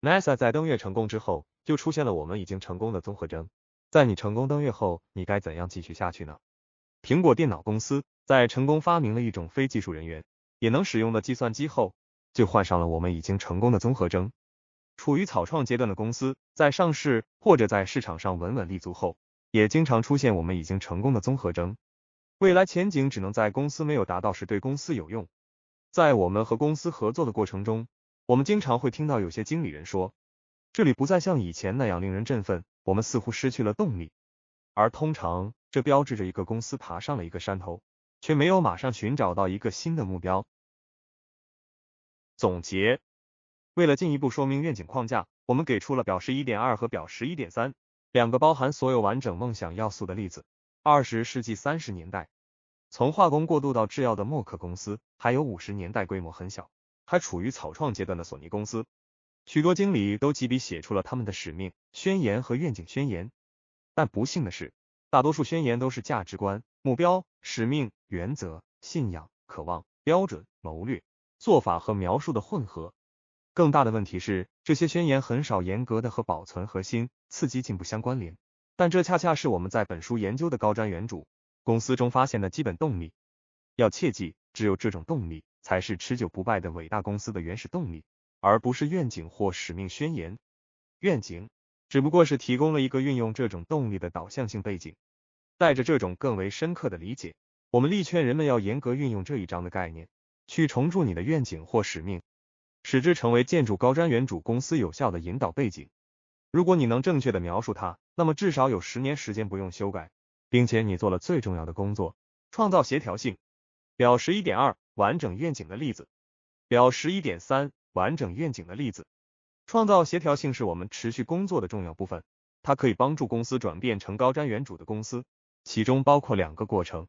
NASA 在登月成功之后，就出现了我们已经成功的综合征。在你成功登月后，你该怎样继续下去呢？苹果电脑公司在成功发明了一种非技术人员也能使用的计算机后，就患上了我们已经成功的综合征。处于草创阶段的公司在上市或者在市场上稳稳立足后，也经常出现我们已经成功的综合征。未来前景只能在公司没有达到时对公司有用。在我们和公司合作的过程中，我们经常会听到有些经理人说，这里不再像以前那样令人振奋，我们似乎失去了动力。而通常这标志着一个公司爬上了一个山头，却没有马上寻找到一个新的目标。总结。为了进一步说明愿景框架，我们给出了表十一点二和表十一点三两个包含所有完整梦想要素的例子。二十世纪三十年代，从化工过渡到制药的默克公司，还有五十年代规模很小、还处于草创阶段的索尼公司，许多经理都几笔写出了他们的使命、宣言和愿景宣言。但不幸的是，大多数宣言都是价值观、目标、使命、原则、信仰、渴望、标准、谋略、做法和描述的混合。更大的问题是，这些宣言很少严格的和保存核心、刺激进步相关联。但这恰恰是我们在本书研究的高瞻远瞩公司中发现的基本动力。要切记，只有这种动力才是持久不败的伟大公司的原始动力，而不是愿景或使命宣言。愿景只不过是提供了一个运用这种动力的导向性背景。带着这种更为深刻的理解，我们力劝人们要严格运用这一章的概念，去重铸你的愿景或使命。使之成为建筑高瞻远瞩公司有效的引导背景。如果你能正确的描述它，那么至少有十年时间不用修改，并且你做了最重要的工作——创造协调性。表十一点二完整愿景的例子，表十一点三完整愿景的例子。创造协调性是我们持续工作的重要部分，它可以帮助公司转变成高瞻远瞩的公司，其中包括两个过程：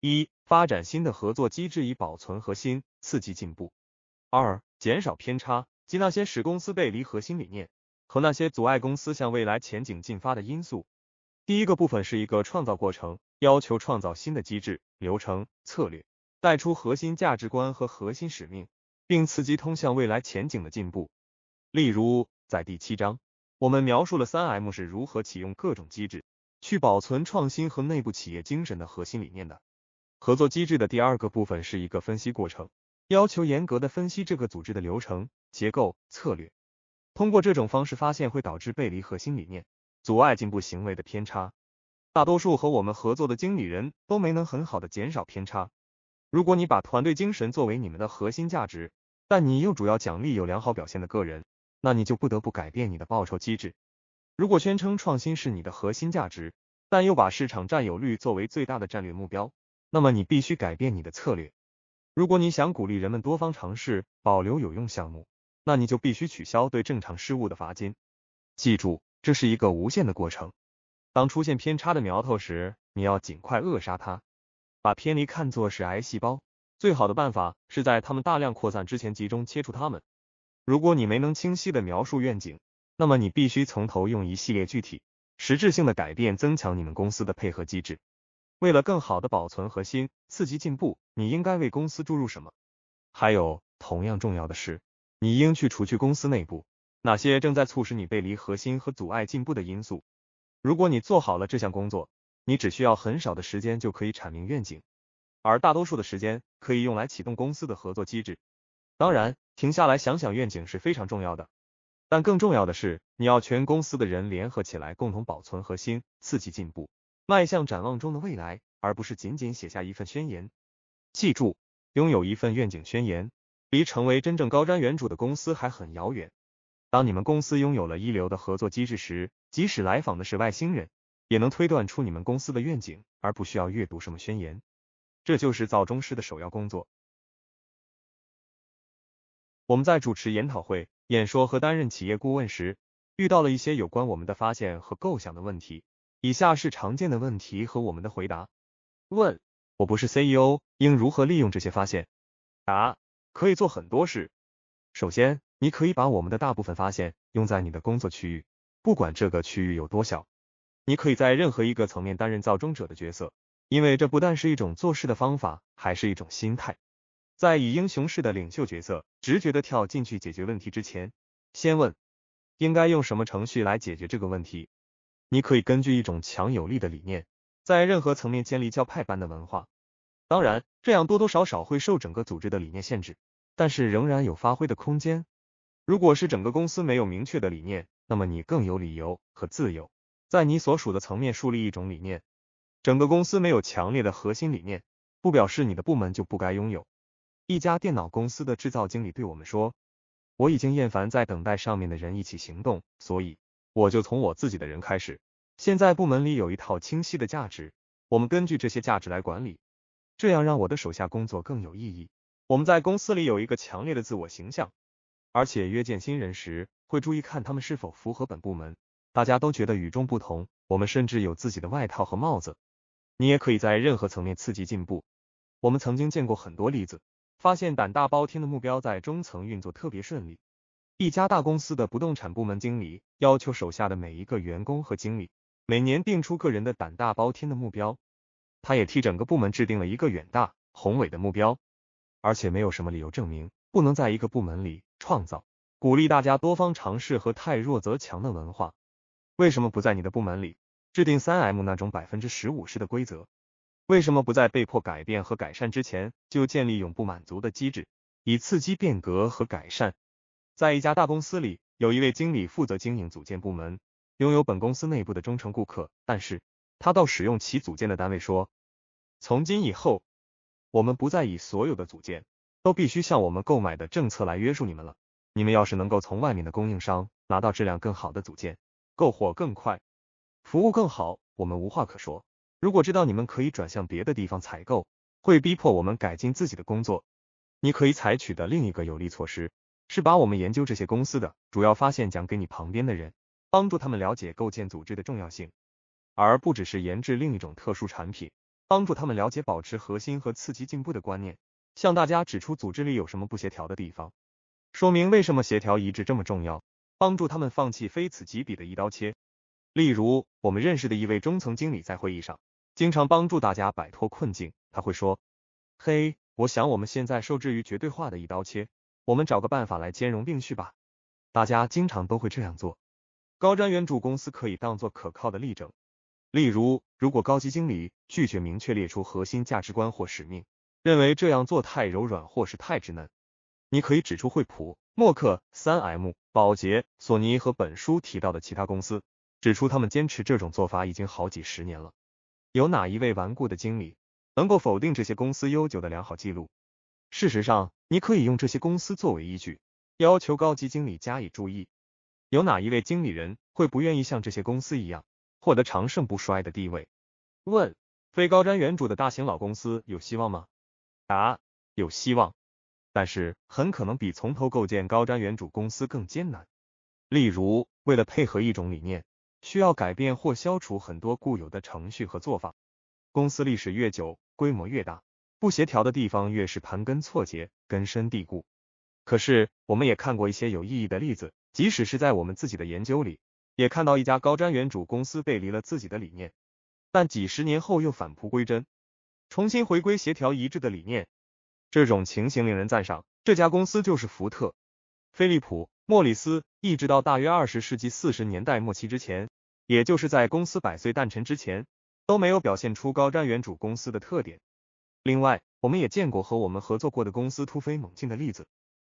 一、发展新的合作机制以保存核心，刺激进步。二、减少偏差，即那些使公司背离核心理念和那些阻碍公司向未来前景进发的因素。第一个部分是一个创造过程，要求创造新的机制、流程、策略，带出核心价值观和核心使命，并刺激通向未来前景的进步。例如，在第七章，我们描述了三 M 是如何启用各种机制去保存创新和内部企业精神的核心理念的。合作机制的第二个部分是一个分析过程。要求严格的分析这个组织的流程、结构、策略，通过这种方式发现会导致背离核心理念、阻碍进步行为的偏差。大多数和我们合作的经理人都没能很好的减少偏差。如果你把团队精神作为你们的核心价值，但你又主要奖励有良好表现的个人，那你就不得不改变你的报酬机制。如果宣称创新是你的核心价值，但又把市场占有率作为最大的战略目标，那么你必须改变你的策略。如果你想鼓励人们多方尝试，保留有用项目，那你就必须取消对正常事物的罚金。记住，这是一个无限的过程。当出现偏差的苗头时，你要尽快扼杀它，把偏离看作是癌细胞。最好的办法是在它们大量扩散之前集中切除它们。如果你没能清晰的描述愿景，那么你必须从头用一系列具体、实质性的改变增强你们公司的配合机制。为了更好的保存核心、刺激进步，你应该为公司注入什么？还有同样重要的是，你应去除去公司内部哪些正在促使你背离核心和阻碍进步的因素。如果你做好了这项工作，你只需要很少的时间就可以阐明愿景，而大多数的时间可以用来启动公司的合作机制。当然，停下来想想愿景是非常重要的，但更重要的是，你要全公司的人联合起来，共同保存核心、刺激进步。迈向展望中的未来，而不是仅仅写下一份宣言。记住，拥有一份愿景宣言，离成为真正高瞻远瞩的公司还很遥远。当你们公司拥有了一流的合作机制时，即使来访的是外星人，也能推断出你们公司的愿景，而不需要阅读什么宣言。这就是造钟师的首要工作。我们在主持研讨会、演说和担任企业顾问时，遇到了一些有关我们的发现和构想的问题。以下是常见的问题和我们的回答。问：我不是 CEO，应如何利用这些发现？答：可以做很多事。首先，你可以把我们的大部分发现用在你的工作区域，不管这个区域有多小。你可以在任何一个层面担任造中者的角色，因为这不但是一种做事的方法，还是一种心态。在以英雄式的领袖角色直觉的跳进去解决问题之前，先问应该用什么程序来解决这个问题。你可以根据一种强有力的理念，在任何层面建立教派般的文化。当然，这样多多少少会受整个组织的理念限制，但是仍然有发挥的空间。如果是整个公司没有明确的理念，那么你更有理由和自由，在你所属的层面树立一种理念。整个公司没有强烈的核心理念，不表示你的部门就不该拥有。一家电脑公司的制造经理对我们说：“我已经厌烦在等待上面的人一起行动，所以。”我就从我自己的人开始。现在部门里有一套清晰的价值，我们根据这些价值来管理，这样让我的手下工作更有意义。我们在公司里有一个强烈的自我形象，而且约见新人时会注意看他们是否符合本部门。大家都觉得与众不同。我们甚至有自己的外套和帽子。你也可以在任何层面刺激进步。我们曾经见过很多例子，发现胆大包天的目标在中层运作特别顺利。一家大公司的不动产部门经理要求手下的每一个员工和经理每年定出个人的胆大包天的目标，他也替整个部门制定了一个远大宏伟的目标，而且没有什么理由证明不能在一个部门里创造鼓励大家多方尝试和太弱则强的文化。为什么不在你的部门里制定三 M 那种百分之十五式的规则？为什么不在被迫改变和改善之前就建立永不满足的机制，以刺激变革和改善？在一家大公司里，有一位经理负责经营组件部门，拥有本公司内部的忠诚顾客。但是，他到使用其组件的单位说：“从今以后，我们不再以所有的组件都必须向我们购买的政策来约束你们了。你们要是能够从外面的供应商拿到质量更好的组件，购货更快，服务更好，我们无话可说。如果知道你们可以转向别的地方采购，会逼迫我们改进自己的工作。”你可以采取的另一个有利措施。是把我们研究这些公司的主要发现讲给你旁边的人，帮助他们了解构建组织的重要性，而不只是研制另一种特殊产品，帮助他们了解保持核心和刺激进步的观念，向大家指出组织里有什么不协调的地方，说明为什么协调一致这么重要，帮助他们放弃非此即彼的一刀切。例如，我们认识的一位中层经理在会议上经常帮助大家摆脱困境，他会说：“嘿，我想我们现在受制于绝对化的一刀切。”我们找个办法来兼容并蓄吧。大家经常都会这样做。高瞻远瞩公司可以当做可靠的例证。例如，如果高级经理拒绝明确列出核心价值观或使命，认为这样做太柔软或是太稚嫩，你可以指出惠普、默克、三 M、宝洁、索尼和本书提到的其他公司，指出他们坚持这种做法已经好几十年了。有哪一位顽固的经理能够否定这些公司悠久的良好记录？事实上，你可以用这些公司作为依据，要求高级经理加以注意。有哪一位经理人会不愿意像这些公司一样获得长盛不衰的地位？问：非高瞻远瞩的大型老公司有希望吗？答：有希望，但是很可能比从头构建高瞻远瞩公司更艰难。例如，为了配合一种理念，需要改变或消除很多固有的程序和做法。公司历史越久，规模越大。不协调的地方越是盘根错节、根深蒂固。可是，我们也看过一些有意义的例子，即使是在我们自己的研究里，也看到一家高瞻远瞩公司背离了自己的理念，但几十年后又返璞归真，重新回归协调一致的理念。这种情形令人赞赏。这家公司就是福特、飞利浦、莫里斯，一直到大约二十世纪四十年代末期之前，也就是在公司百岁诞辰之前，都没有表现出高瞻远瞩公司的特点。另外，我们也见过和我们合作过的公司突飞猛进的例子。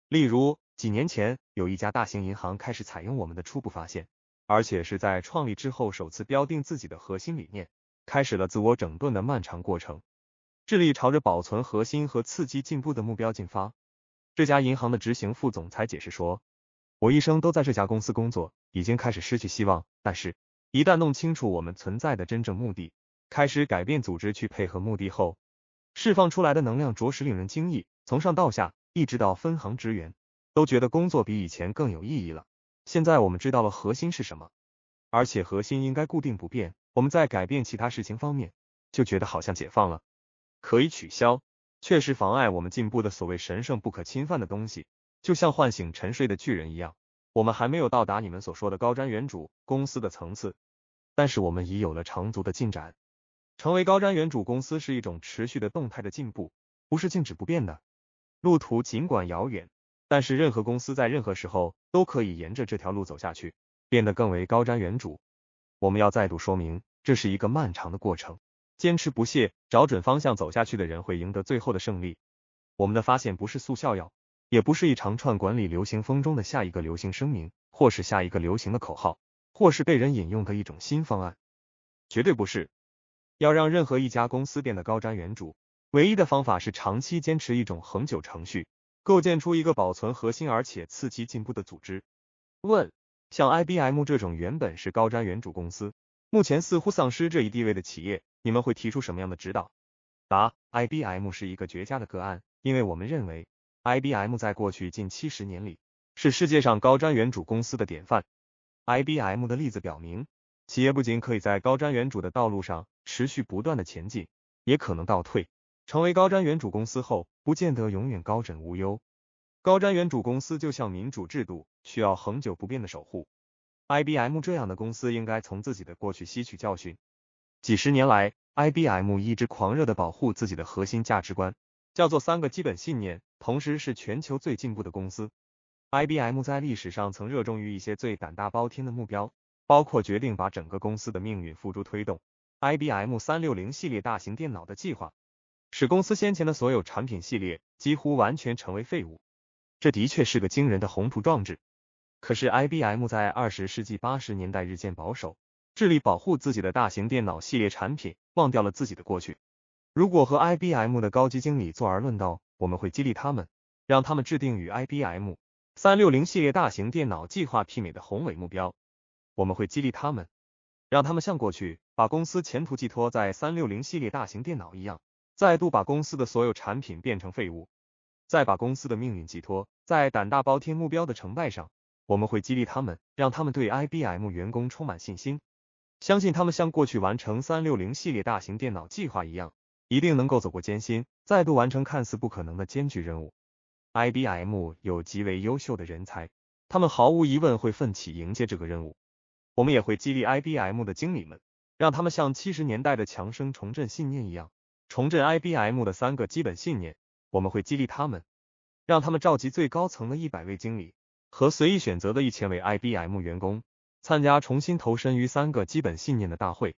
例如，几年前有一家大型银行开始采用我们的初步发现，而且是在创立之后首次标定自己的核心理念，开始了自我整顿的漫长过程，致力朝着保存核心和刺激进步的目标进发。这家银行的执行副总裁解释说：“我一生都在这家公司工作，已经开始失去希望，但是，一旦弄清楚我们存在的真正目的，开始改变组织去配合目的后。”释放出来的能量着实令人惊异，从上到下，一直到分行职员，都觉得工作比以前更有意义了。现在我们知道了核心是什么，而且核心应该固定不变。我们在改变其他事情方面，就觉得好像解放了，可以取消确实妨碍我们进步的所谓神圣不可侵犯的东西，就像唤醒沉睡的巨人一样。我们还没有到达你们所说的高瞻远瞩公司的层次，但是我们已有了长足的进展。成为高瞻远瞩公司是一种持续的动态的进步，不是静止不变的。路途尽管遥远，但是任何公司在任何时候都可以沿着这条路走下去，变得更为高瞻远瞩。我们要再度说明，这是一个漫长的过程，坚持不懈，找准方向走下去的人会赢得最后的胜利。我们的发现不是速效药，也不是一长串管理流行风中的下一个流行声明，或是下一个流行的口号，或是被人引用的一种新方案，绝对不是。要让任何一家公司变得高瞻远瞩，唯一的方法是长期坚持一种恒久程序，构建出一个保存核心而且刺激进步的组织。问：像 IBM 这种原本是高瞻远瞩公司，目前似乎丧失这一地位的企业，你们会提出什么样的指导？答：IBM 是一个绝佳的个案，因为我们认为 IBM 在过去近七十年里是世界上高瞻远瞩公司的典范。IBM 的例子表明。企业不仅可以在高瞻远瞩的道路上持续不断的前进，也可能倒退，成为高瞻远瞩公司后，不见得永远高枕无忧。高瞻远瞩公司就像民主制度，需要恒久不变的守护。IBM 这样的公司应该从自己的过去吸取教训。几十年来，IBM 一直狂热的保护自己的核心价值观，叫做三个基本信念，同时是全球最进步的公司。IBM 在历史上曾热衷于一些最胆大包天的目标。包括决定把整个公司的命运付诸推动 IBM 三六零系列大型电脑的计划，使公司先前的所有产品系列几乎完全成为废物。这的确是个惊人的宏图壮志。可是 IBM 在二十世纪八十年代日渐保守，致力保护自己的大型电脑系列产品，忘掉了自己的过去。如果和 IBM 的高级经理坐而论道，我们会激励他们，让他们制定与 IBM 三六零系列大型电脑计划媲美的宏伟目标。我们会激励他们，让他们像过去把公司前途寄托在三六零系列大型电脑一样，再度把公司的所有产品变成废物，再把公司的命运寄托在胆大包天目标的成败上。我们会激励他们，让他们对 IBM 员工充满信心，相信他们像过去完成三六零系列大型电脑计划一样，一定能够走过艰辛，再度完成看似不可能的艰巨任务。IBM 有极为优秀的人才，他们毫无疑问会奋起迎接这个任务。我们也会激励 IBM 的经理们，让他们像七十年代的强生重振信念一样，重振 IBM 的三个基本信念。我们会激励他们，让他们召集最高层的一百位经理和随意选择的一千位 IBM 员工，参加重新投身于三个基本信念的大会，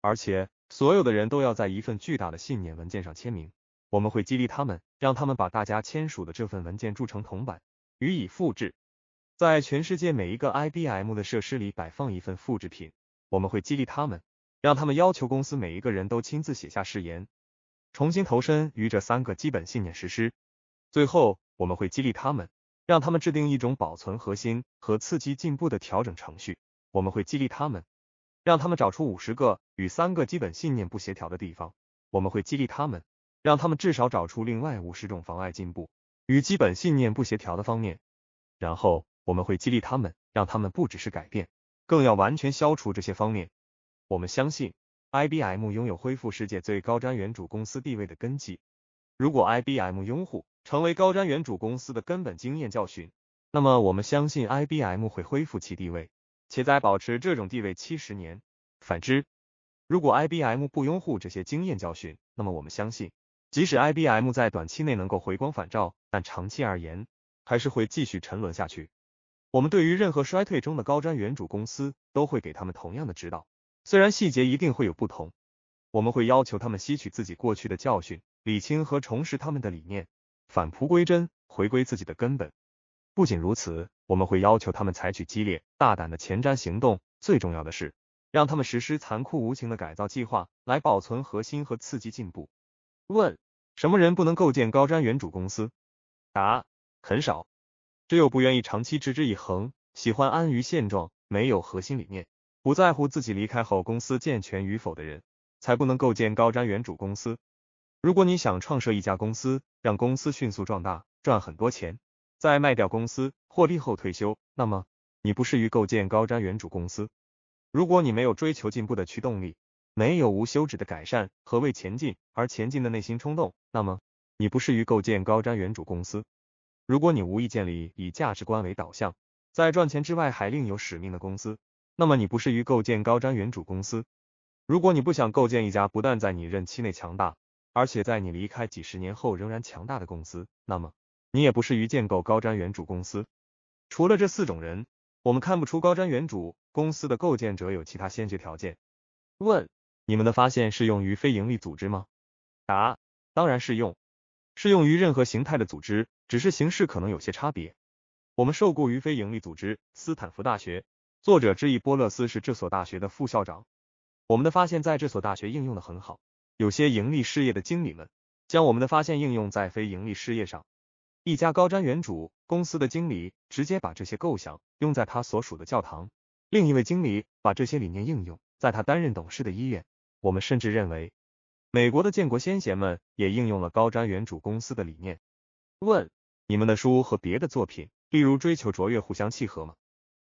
而且所有的人都要在一份巨大的信念文件上签名。我们会激励他们，让他们把大家签署的这份文件铸成铜板，予以复制。在全世界每一个 IBM 的设施里摆放一份复制品。我们会激励他们，让他们要求公司每一个人都亲自写下誓言，重新投身于这三个基本信念实施。最后，我们会激励他们，让他们制定一种保存核心和刺激进步的调整程序。我们会激励他们，让他们找出五十个与三个基本信念不协调的地方。我们会激励他们，让他们至少找出另外五十种妨碍进步与基本信念不协调的方面，然后。我们会激励他们，让他们不只是改变，更要完全消除这些方面。我们相信，IBM 拥有恢复世界最高瞻远瞩公司地位的根基。如果 IBM 拥护成为高瞻远瞩公司的根本经验教训，那么我们相信 IBM 会恢复其地位，且在保持这种地位七十年。反之，如果 IBM 不拥护这些经验教训，那么我们相信，即使 IBM 在短期内能够回光返照，但长期而言还是会继续沉沦下去。我们对于任何衰退中的高瞻远瞩公司都会给他们同样的指导，虽然细节一定会有不同。我们会要求他们吸取自己过去的教训，理清和重拾他们的理念，返璞归真，回归自己的根本。不仅如此，我们会要求他们采取激烈、大胆的前瞻行动。最重要的是，让他们实施残酷无情的改造计划，来保存核心和刺激进步。问：什么人不能构建高瞻远瞩公司？答：很少。只有不愿意长期持之以恒、喜欢安于现状、没有核心理念、不在乎自己离开后公司健全与否的人，才不能构建高瞻远瞩公司。如果你想创设一家公司，让公司迅速壮大、赚很多钱，再卖掉公司获利后退休，那么你不适于构建高瞻远瞩公司。如果你没有追求进步的驱动力，没有无休止的改善和为前进而前进的内心冲动，那么你不适于构建高瞻远瞩公司。如果你无意建立以价值观为导向，在赚钱之外还另有使命的公司，那么你不适于构建高瞻远瞩公司。如果你不想构建一家不但在你任期内强大，而且在你离开几十年后仍然强大的公司，那么你也不适于建构高瞻远瞩公司。除了这四种人，我们看不出高瞻远瞩公司的构建者有其他先决条件。问：你们的发现适用于非盈利组织吗？答：当然适用，适用于任何形态的组织。只是形式可能有些差别。我们受雇于非营利组织斯坦福大学，作者之一波勒斯是这所大学的副校长。我们的发现在这所大学应用的很好。有些盈利事业的经理们将我们的发现应用在非盈利事业上。一家高瞻远瞩公司的经理直接把这些构想用在他所属的教堂；另一位经理把这些理念应用在他担任董事的医院。我们甚至认为，美国的建国先贤们也应用了高瞻远瞩公司的理念。问。你们的书和别的作品，例如《追求卓越》互相契合吗？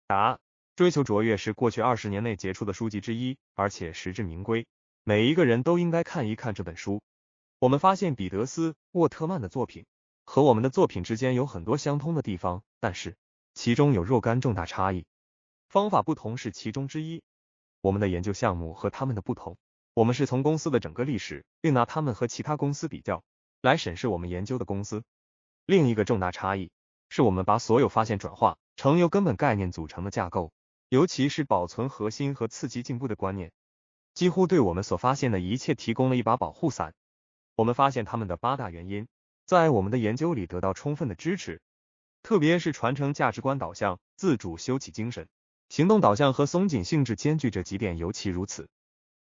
答：《追求卓越》是过去二十年内杰出的书籍之一，而且实至名归。每一个人都应该看一看这本书。我们发现彼得斯·沃特曼的作品和我们的作品之间有很多相通的地方，但是其中有若干重大差异。方法不同是其中之一。我们的研究项目和他们的不同。我们是从公司的整个历史，并拿他们和其他公司比较，来审视我们研究的公司。另一个重大差异是我们把所有发现转化成由根本概念组成的架构，尤其是保存核心和刺激进步的观念，几乎对我们所发现的一切提供了一把保护伞。我们发现他们的八大原因在我们的研究里得到充分的支持，特别是传承价值观导向、自主修起精神、行动导向和松紧性质兼具这几点尤其如此。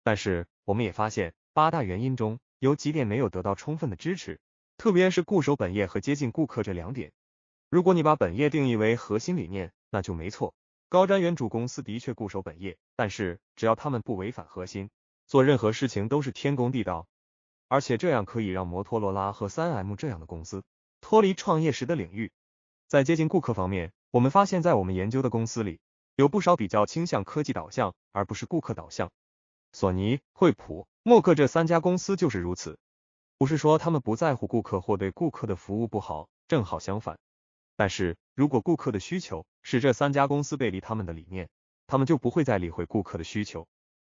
但是我们也发现八大原因中有几点没有得到充分的支持。特别是固守本业和接近顾客这两点。如果你把本业定义为核心理念，那就没错。高瞻远瞩公司的确固守本业，但是只要他们不违反核心，做任何事情都是天公地道。而且这样可以让摩托罗拉和三 M 这样的公司脱离创业时的领域。在接近顾客方面，我们发现，在我们研究的公司里，有不少比较倾向科技导向而不是顾客导向。索尼、惠普、默克这三家公司就是如此。不是说他们不在乎顾客或对顾客的服务不好，正好相反。但是如果顾客的需求使这三家公司背离他们的理念，他们就不会再理会顾客的需求。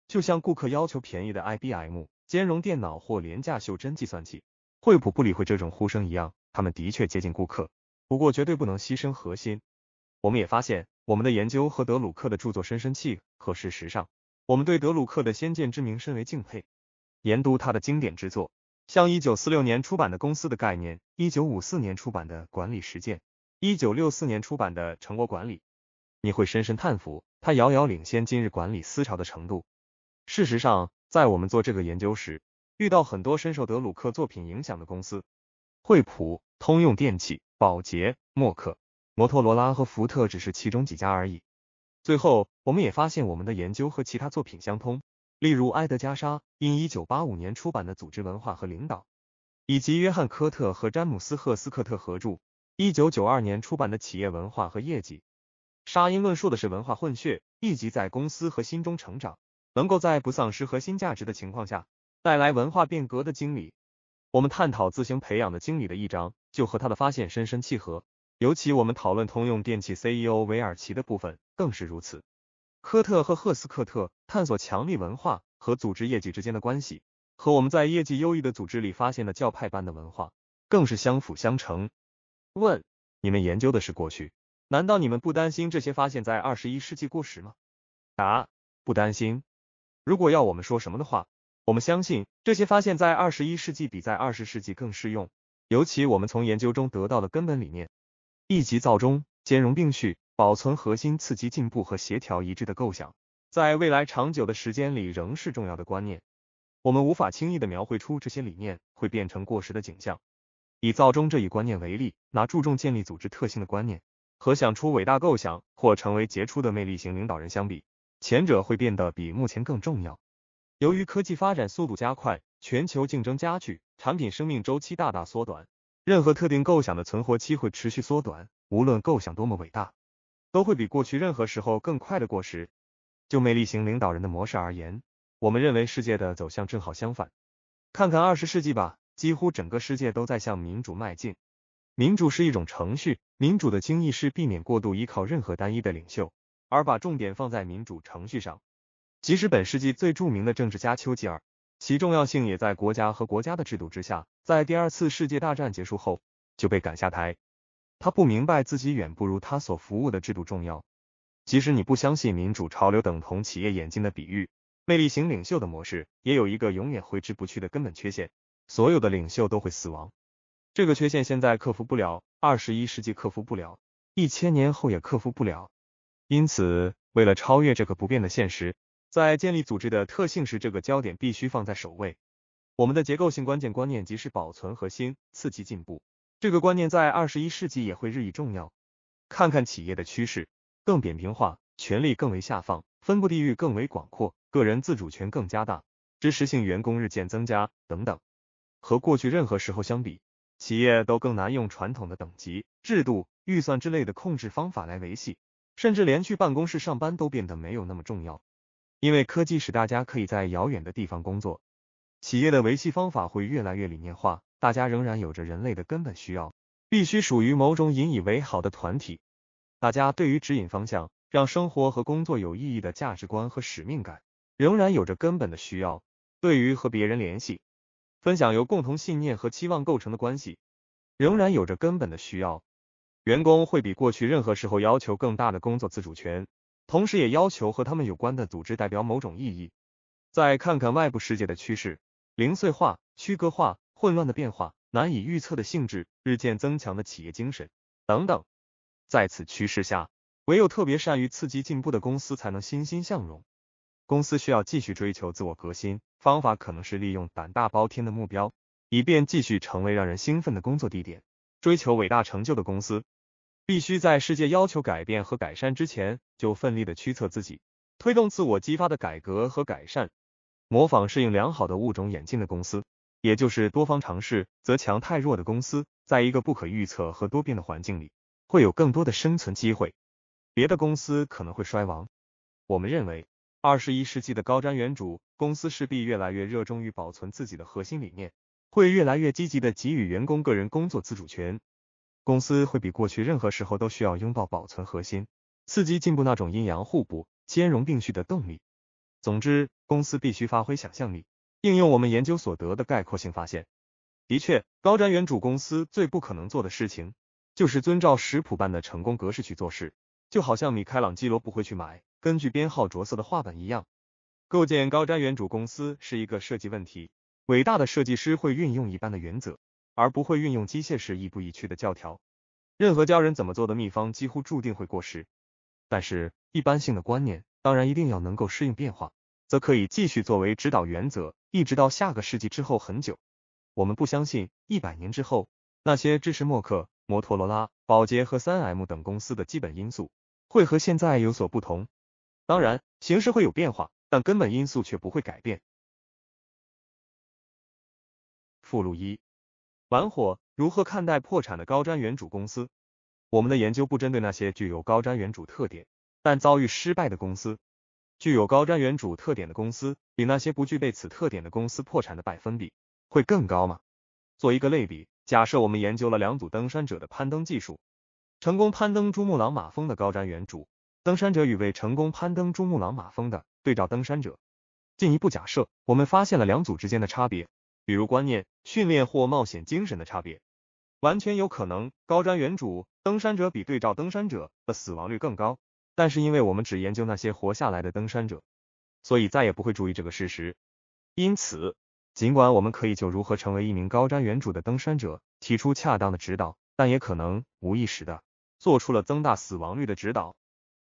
就像顾客要求便宜的 IBM 兼容电脑或廉价袖珍计算器，惠普不理会这种呼声一样，他们的确接近顾客，不过绝对不能牺牲核心。我们也发现，我们的研究和德鲁克的著作深深契合。事实上，我们对德鲁克的先见之明深为敬佩，研读他的经典之作。像一九四六年出版的《公司的概念》，一九五四年出版的《管理实践》，一九六四年出版的《成果管理》，你会深深叹服，他遥遥领先今日管理思潮的程度。事实上，在我们做这个研究时，遇到很多深受德鲁克作品影响的公司，惠普、通用电器、宝洁、默克、摩托罗拉和福特只是其中几家而已。最后，我们也发现我们的研究和其他作品相通。例如埃德加·沙因1985年出版的《组织文化和领导》，以及约翰·科特和詹姆斯·赫斯克特合著1992年出版的《企业文化和业绩》。沙因论述的是文化混血以及在公司和心中成长，能够在不丧失核心价值的情况下带来文化变革的经理。我们探讨自行培养的经理的一章就和他的发现深深契合，尤其我们讨论通用电气 CEO 韦尔奇的部分更是如此。科特和赫斯克特探索强力文化和组织业绩之间的关系，和我们在业绩优异的组织里发现的教派般的文化更是相辅相成。问：你们研究的是过去，难道你们不担心这些发现在二十一世纪过时吗？答：不担心。如果要我们说什么的话，我们相信这些发现在二十一世纪比在二十世纪更适用，尤其我们从研究中得到的根本理念：一级造中，兼容并蓄。保存核心、刺激进步和协调一致的构想，在未来长久的时间里仍是重要的观念。我们无法轻易地描绘出这些理念会变成过时的景象。以造中这一观念为例，拿注重建立组织特性的观念和想出伟大构想或成为杰出的魅力型领导人相比，前者会变得比目前更重要。由于科技发展速度加快，全球竞争加剧，产品生命周期大大缩短，任何特定构想的存活期会持续缩短，无论构想多么伟大。都会比过去任何时候更快的过时。就魅力型领导人的模式而言，我们认为世界的走向正好相反。看看二十世纪吧，几乎整个世界都在向民主迈进。民主是一种程序，民主的精义是避免过度依靠任何单一的领袖，而把重点放在民主程序上。即使本世纪最著名的政治家丘吉尔，其重要性也在国家和国家的制度之下，在第二次世界大战结束后就被赶下台。他不明白自己远不如他所服务的制度重要。即使你不相信民主潮流等同企业眼睛的比喻，魅力型领袖的模式也有一个永远挥之不去的根本缺陷：所有的领袖都会死亡。这个缺陷现在克服不了，二十一世纪克服不了，一千年后也克服不了。因此，为了超越这个不变的现实，在建立组织的特性时，这个焦点必须放在首位。我们的结构性关键观念即是保存核心，刺激进步。这个观念在二十一世纪也会日益重要。看看企业的趋势，更扁平化，权力更为下放，分布地域更为广阔，个人自主权更加大，知识性员工日渐增加等等。和过去任何时候相比，企业都更难用传统的等级制度、预算之类的控制方法来维系，甚至连去办公室上班都变得没有那么重要，因为科技使大家可以在遥远的地方工作。企业的维系方法会越来越理念化。大家仍然有着人类的根本需要，必须属于某种引以为豪的团体。大家对于指引方向、让生活和工作有意义的价值观和使命感，仍然有着根本的需要。对于和别人联系、分享由共同信念和期望构成的关系，仍然有着根本的需要。员工会比过去任何时候要求更大的工作自主权，同时也要求和他们有关的组织代表某种意义。再看看外部世界的趋势：零碎化、区隔化。混乱的变化、难以预测的性质、日渐增强的企业精神等等，在此趋势下，唯有特别善于刺激进步的公司才能欣欣向荣。公司需要继续追求自我革新，方法可能是利用胆大包天的目标，以便继续成为让人兴奋的工作地点。追求伟大成就的公司必须在世界要求改变和改善之前就奋力的驱策自己，推动自我激发的改革和改善，模仿适应良好的物种演进的公司。也就是多方尝试，则强太弱的公司，在一个不可预测和多变的环境里，会有更多的生存机会。别的公司可能会衰亡。我们认为，二十一世纪的高瞻远瞩公司势必越来越热衷于保存自己的核心理念，会越来越积极地给予员工个人工作自主权。公司会比过去任何时候都需要拥抱保存核心、刺激进步那种阴阳互补、兼容并蓄的动力。总之，公司必须发挥想象力。应用我们研究所得的概括性发现，的确，高瞻远瞩公司最不可能做的事情，就是遵照食谱般的成功格式去做事，就好像米开朗基罗不会去买根据编号着色的画本一样。构建高瞻远瞩公司是一个设计问题，伟大的设计师会运用一般的原则，而不会运用机械式亦步亦趋的教条。任何教人怎么做的秘方几乎注定会过时，但是，一般性的观念当然一定要能够适应变化。则可以继续作为指导原则，一直到下个世纪之后很久。我们不相信一百年之后那些支持默克、摩托罗拉、宝洁和三 M 等公司的基本因素会和现在有所不同。当然，形势会有变化，但根本因素却不会改变。附录一：玩火。如何看待破产的高瞻远瞩公司？我们的研究不针对那些具有高瞻远瞩特点但遭遇失败的公司。具有高瞻远瞩特点的公司，比那些不具备此特点的公司破产的百分比会更高吗？做一个类比，假设我们研究了两组登山者的攀登技术，成功攀登珠穆朗玛峰的高瞻远瞩登山者与未成功攀登珠穆朗玛峰的对照登山者。进一步假设，我们发现了两组之间的差别，比如观念、训练或冒险精神的差别，完全有可能高瞻远瞩登山者比对照登山者的死亡率更高。但是，因为我们只研究那些活下来的登山者，所以再也不会注意这个事实。因此，尽管我们可以就如何成为一名高瞻远瞩的登山者提出恰当的指导，但也可能无意识的做出了增大死亡率的指导。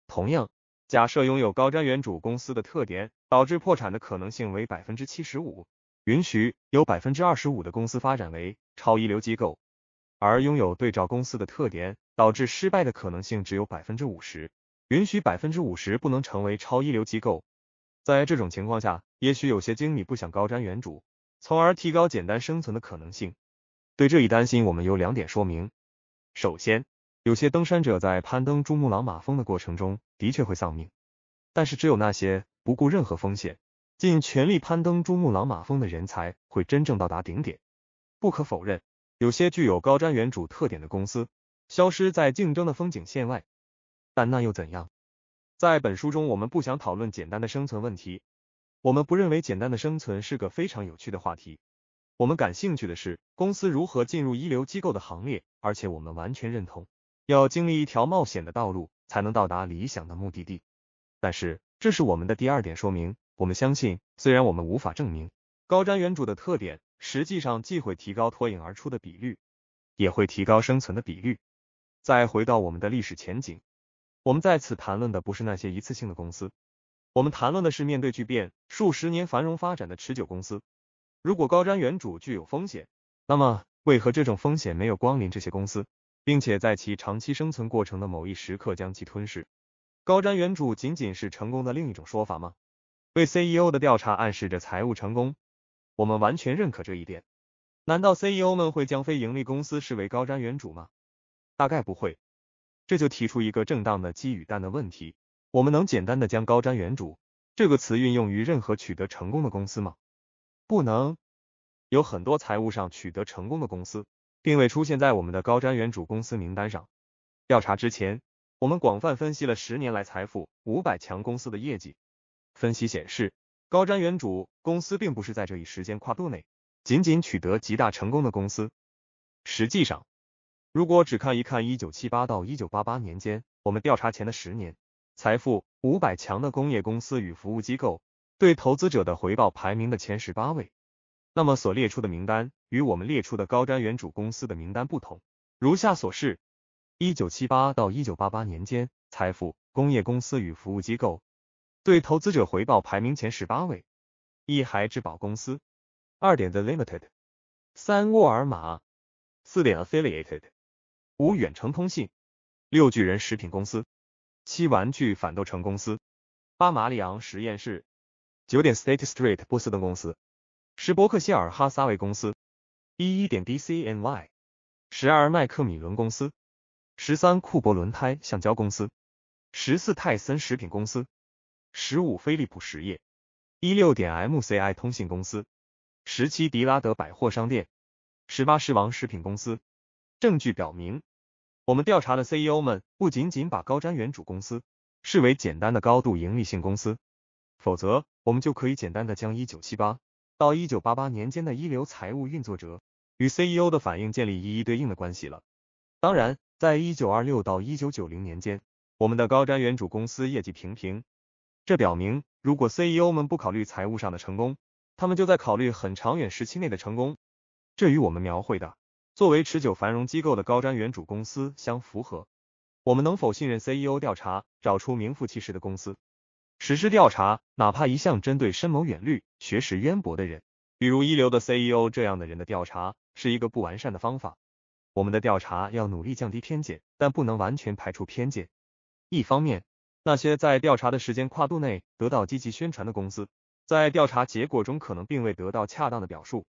同样，假设拥有高瞻远瞩公司的特点导致破产的可能性为百分之七十五，允许有百分之二十五的公司发展为超一流机构，而拥有对照公司的特点导致失败的可能性只有百分之五十。允许百分之五十不能成为超一流机构。在这种情况下，也许有些经理不想高瞻远瞩，从而提高简单生存的可能性。对这一担心，我们有两点说明：首先，有些登山者在攀登珠穆朗玛峰的过程中的确会丧命；但是，只有那些不顾任何风险，尽全力攀登珠穆朗玛峰的人才会真正到达顶点。不可否认，有些具有高瞻远瞩特点的公司消失在竞争的风景线外。但那又怎样？在本书中，我们不想讨论简单的生存问题。我们不认为简单的生存是个非常有趣的话题。我们感兴趣的是公司如何进入一流机构的行列，而且我们完全认同要经历一条冒险的道路才能到达理想的目的地。但是，这是我们的第二点说明。我们相信，虽然我们无法证明高瞻远瞩的特点实际上既会提高脱颖而出的比率，也会提高生存的比率。再回到我们的历史前景。我们在此谈论的不是那些一次性的公司，我们谈论的是面对巨变、数十年繁荣发展的持久公司。如果高瞻远瞩具有风险，那么为何这种风险没有光临这些公司，并且在其长期生存过程的某一时刻将其吞噬？高瞻远瞩仅仅是成功的另一种说法吗？为 CEO 的调查暗示着财务成功，我们完全认可这一点。难道 CEO 们会将非盈利公司视为高瞻远瞩吗？大概不会。这就提出一个正当的鸡与蛋的问题：我们能简单的将“高瞻远瞩”这个词运用于任何取得成功的公司吗？不能。有很多财务上取得成功的公司，并未出现在我们的“高瞻远瞩”公司名单上。调查之前，我们广泛分析了十年来财富五百强公司的业绩。分析显示，“高瞻远瞩”公司并不是在这一时间跨度内仅仅取得极大成功的公司。实际上，如果只看一看一九七八到一九八八年间，我们调查前的十年，财富五百强的工业公司与服务机构对投资者的回报排名的前十八位，那么所列出的名单与我们列出的高瞻远瞩公司的名单不同。如下所示：一九七八到一九八八年间，财富工业公司与服务机构对投资者回报排名前十八位：一、海质保公司；二、点的 limited；三、沃尔玛；四、点 affiliated。五远程通信，六巨人食品公司，七玩具反斗城公司，八马里昂实验室，九点 State Street 波斯登公司，十伯克希尔哈撒韦公司，一一点 DCNY，十二麦克米伦公司，十三库伯轮胎橡胶公司，十四泰森食品公司，十五飞利浦实业，一六点 MCI 通信公司，十七迪拉德百货商店，十八狮王食品公司。证据表明，我们调查的 CEO 们不仅仅把高瞻远瞩公司视为简单的高度盈利性公司，否则我们就可以简单的将一九七八到一九八八年间的一流财务运作者与 CEO 的反应建立一一对应的关系了。当然，在一九二六到一九九零年间，我们的高瞻远瞩公司业绩平平，这表明如果 CEO 们不考虑财务上的成功，他们就在考虑很长远时期内的成功，这与我们描绘的。作为持久繁荣机构的高瞻远瞩公司相符合。我们能否信任 CEO 调查找出名副其实的公司？实施调查，哪怕一向针对深谋远虑、学识渊博的人，比如一流的 CEO 这样的人的调查，是一个不完善的方法。我们的调查要努力降低偏见，但不能完全排除偏见。一方面，那些在调查的时间跨度内得到积极宣传的公司，在调查结果中可能并未得到恰当的表述。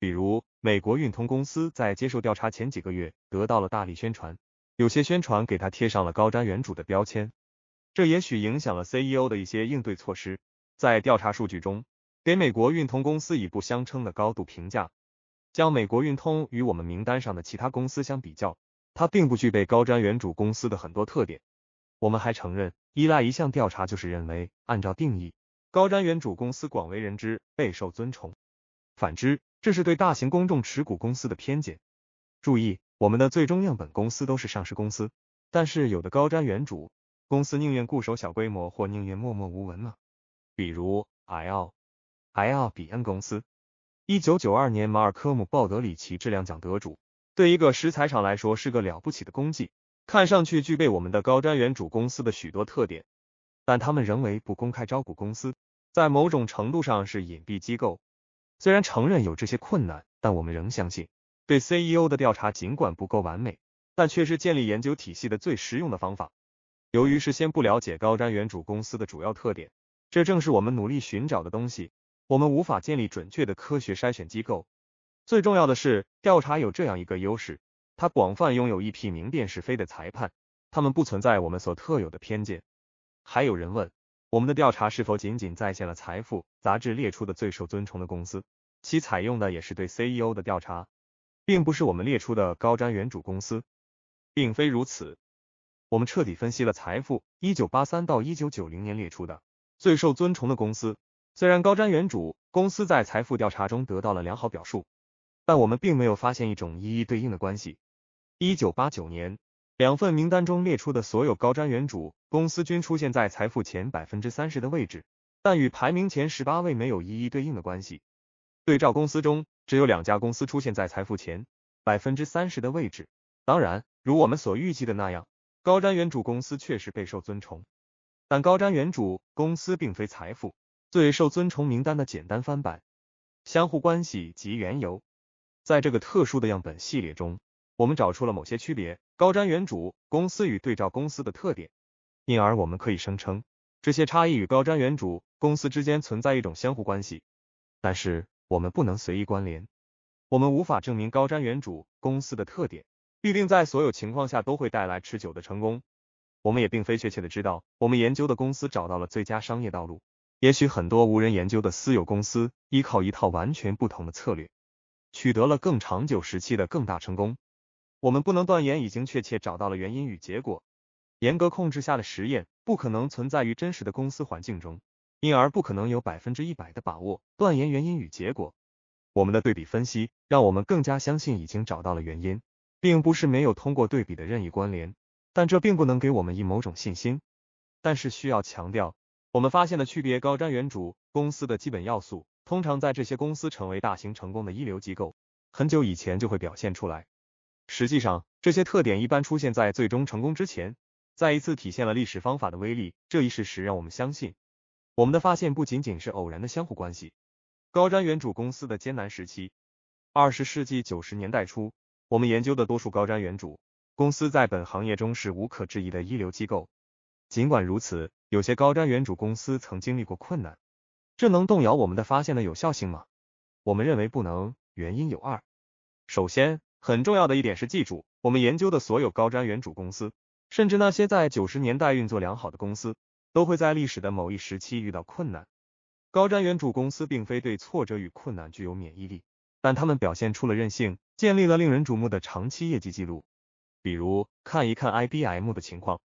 比如，美国运通公司在接受调查前几个月得到了大力宣传，有些宣传给它贴上了高瞻远瞩的标签，这也许影响了 CEO 的一些应对措施。在调查数据中，给美国运通公司以不相称的高度评价，将美国运通与我们名单上的其他公司相比较，它并不具备高瞻远瞩公司的很多特点。我们还承认，依赖一项调查就是认为，按照定义，高瞻远瞩公司广为人知，备受尊崇。反之，这是对大型公众持股公司的偏见。注意，我们的最终样本公司都是上市公司，但是有的高瞻远瞩公司宁愿固守小规模，或宁愿默默无闻呢。比如 L L 比恩公司，一九九二年马尔科姆鲍德里奇质量奖得主，对一个石材厂来说是个了不起的功绩，看上去具备我们的高瞻远瞩公司的许多特点，但他们仍为不公开招股公司，在某种程度上是隐蔽机构。虽然承认有这些困难，但我们仍相信，对 CEO 的调查尽管不够完美，但却是建立研究体系的最实用的方法。由于事先不了解高瞻远瞩公司的主要特点，这正是我们努力寻找的东西。我们无法建立准确的科学筛选机构。最重要的是，调查有这样一个优势，它广泛拥有一批明辨是非的裁判，他们不存在我们所特有的偏见。还有人问。我们的调查是否仅仅再现了《财富》杂志列出的最受尊崇的公司？其采用的也是对 CEO 的调查，并不是我们列出的高瞻远瞩公司，并非如此。我们彻底分析了《财富》1983到1990年列出的最受尊崇的公司，虽然高瞻远瞩公司在《财富》调查中得到了良好表述，但我们并没有发现一种一一对应的关系。1989年。两份名单中列出的所有高瞻远瞩公司均出现在财富前百分之三十的位置，但与排名前十八位没有一一对应的关系。对照公司中，只有两家公司出现在财富前百分之三十的位置。当然，如我们所预计的那样，高瞻远瞩公司确实备受尊崇，但高瞻远瞩公司并非财富最受尊崇名单的简单翻版。相互关系及缘由，在这个特殊的样本系列中，我们找出了某些区别。高瞻远瞩公司与对照公司的特点，因而我们可以声称，这些差异与高瞻远瞩公司之间存在一种相互关系。但是，我们不能随意关联，我们无法证明高瞻远瞩公司的特点必定在所有情况下都会带来持久的成功。我们也并非确切的知道，我们研究的公司找到了最佳商业道路。也许很多无人研究的私有公司，依靠一套完全不同的策略，取得了更长久时期的更大成功。我们不能断言已经确切找到了原因与结果。严格控制下的实验不可能存在于真实的公司环境中，因而不可能有百分之一百的把握断言原因与结果。我们的对比分析让我们更加相信已经找到了原因，并不是没有通过对比的任意关联，但这并不能给我们以某种信心。但是需要强调，我们发现的区别高瞻远瞩公司的基本要素，通常在这些公司成为大型成功的一流机构很久以前就会表现出来。实际上，这些特点一般出现在最终成功之前，再一次体现了历史方法的威力。这一事实让我们相信，我们的发现不仅仅是偶然的相互关系。高瞻远瞩公司的艰难时期，二十世纪九十年代初，我们研究的多数高瞻远瞩公司在本行业中是无可置疑的一流机构。尽管如此，有些高瞻远瞩公司曾经历过困难，这能动摇我们的发现的有效性吗？我们认为不能，原因有二。首先，很重要的一点是记住，我们研究的所有高瞻远瞩公司，甚至那些在九十年代运作良好的公司，都会在历史的某一时期遇到困难。高瞻远瞩公司并非对挫折与困难具有免疫力，但他们表现出了韧性，建立了令人瞩目的长期业绩记录。比如看一看 IBM 的情况，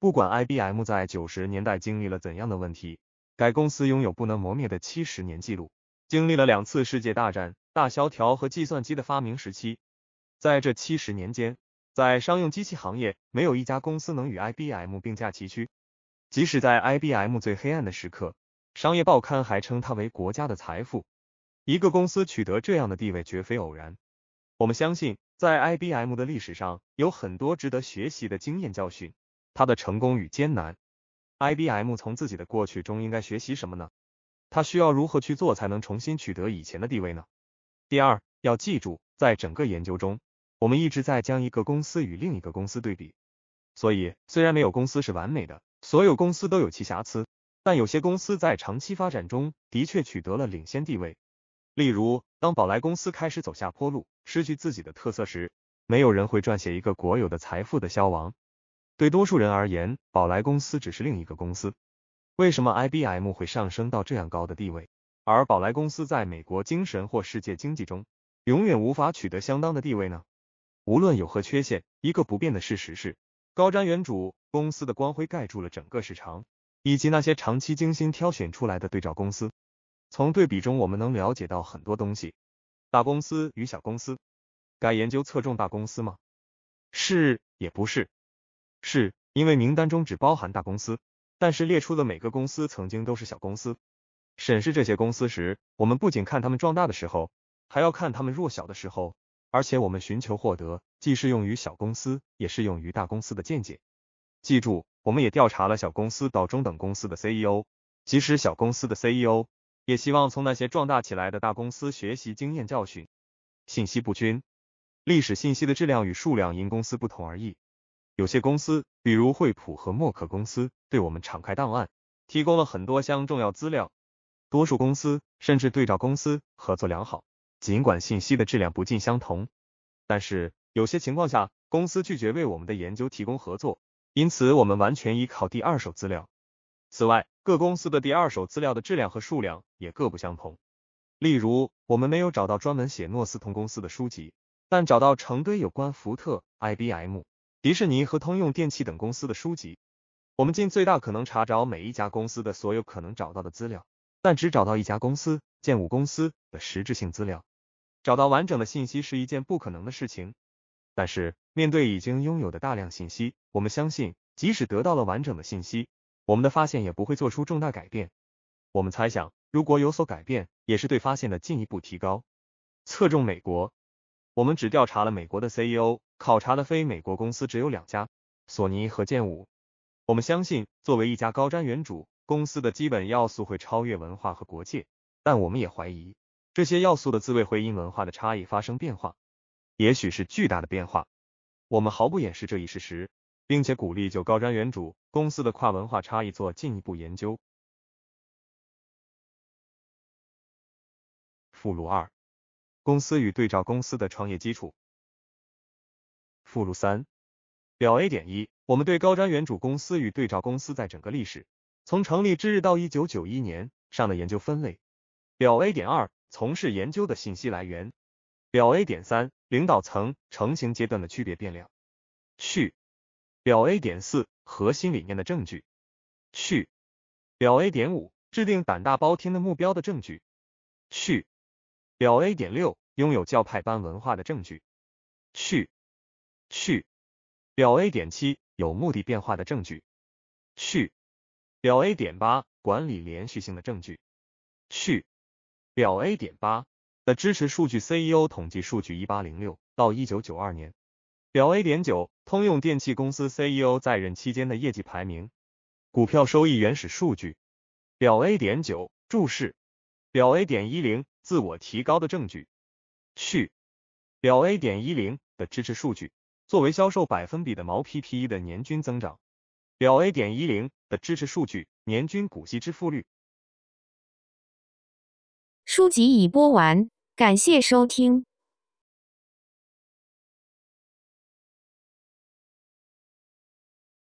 不管 IBM 在九十年代经历了怎样的问题，该公司拥有不能磨灭的七十年记录，经历了两次世界大战、大萧条和计算机的发明时期。在这七十年间，在商用机器行业，没有一家公司能与 IBM 并驾齐驱。即使在 IBM 最黑暗的时刻，商业报刊还称它为国家的财富。一个公司取得这样的地位绝非偶然。我们相信，在 IBM 的历史上，有很多值得学习的经验教训。它的成功与艰难，IBM 从自己的过去中应该学习什么呢？它需要如何去做才能重新取得以前的地位呢？第二，要记住，在整个研究中。我们一直在将一个公司与另一个公司对比，所以虽然没有公司是完美的，所有公司都有其瑕疵，但有些公司在长期发展中的确取得了领先地位。例如，当宝来公司开始走下坡路，失去自己的特色时，没有人会撰写一个国有的财富的消亡。对多数人而言，宝来公司只是另一个公司。为什么 I B M 会上升到这样高的地位，而宝来公司在美国精神或世界经济中永远无法取得相当的地位呢？无论有何缺陷，一个不变的事实是，高瞻远瞩公司的光辉盖住了整个市场，以及那些长期精心挑选出来的对照公司。从对比中，我们能了解到很多东西。大公司与小公司，该研究侧重大公司吗？是也不是，是，因为名单中只包含大公司，但是列出的每个公司曾经都是小公司。审视这些公司时，我们不仅看他们壮大的时候，还要看他们弱小的时候。而且我们寻求获得既适用于小公司也适用于大公司的见解。记住，我们也调查了小公司到中等公司的 CEO，即使小公司的 CEO，也希望从那些壮大起来的大公司学习经验教训。信息不均，历史信息的质量与数量因公司不同而异。有些公司，比如惠普和默克公司，对我们敞开档案，提供了很多箱重要资料。多数公司甚至对照公司合作良好。尽管信息的质量不尽相同，但是有些情况下，公司拒绝为我们的研究提供合作，因此我们完全依靠第二手资料。此外，各公司的第二手资料的质量和数量也各不相同。例如，我们没有找到专门写诺斯通公司的书籍，但找到成堆有关福特、IBM、迪士尼和通用电气等公司的书籍。我们尽最大可能查找每一家公司的所有可能找到的资料。但只找到一家公司，建五公司的实质性资料，找到完整的信息是一件不可能的事情。但是面对已经拥有的大量信息，我们相信即使得到了完整的信息，我们的发现也不会做出重大改变。我们猜想，如果有所改变，也是对发现的进一步提高。侧重美国，我们只调查了美国的 CEO，考察了非美国公司只有两家，索尼和建五。我们相信，作为一家高瞻远瞩。公司的基本要素会超越文化和国界，但我们也怀疑这些要素的滋味会因文化的差异发生变化，也许是巨大的变化。我们毫不掩饰这一事实，并且鼓励就高瞻远瞩公司的跨文化差异做进一步研究。附录二：公司与对照公司的创业基础。附录三：表 A. 点一，我们对高瞻远瞩公司与对照公司在整个历史。从成立之日到一九九一年上的研究分类表 A 点二，从事研究的信息来源表 A 点三，领导层成型阶段的区别变量序表 A 点四，核心理念的证据序表 A 点五，制定胆大包天的目标的证据序表 A 点六，拥有教派般文化的证据序序表 A 点七，有目的变化的证据序。表 A. 点八管理连续性的证据。续表 A. 点八的支持数据 CEO 统计数据一八零六到一九九二年。表 A. 点九通用电气公司 CEO 在任期间的业绩排名。股票收益原始数据。表 A. 点九注释。表 A. 点一零自我提高的证据。续表 A. 点一零的支持数据作为销售百分比的毛 PPE 的年均增长。表 A. 点一零的支持数据年均股息支付率。书籍已播完，感谢收听。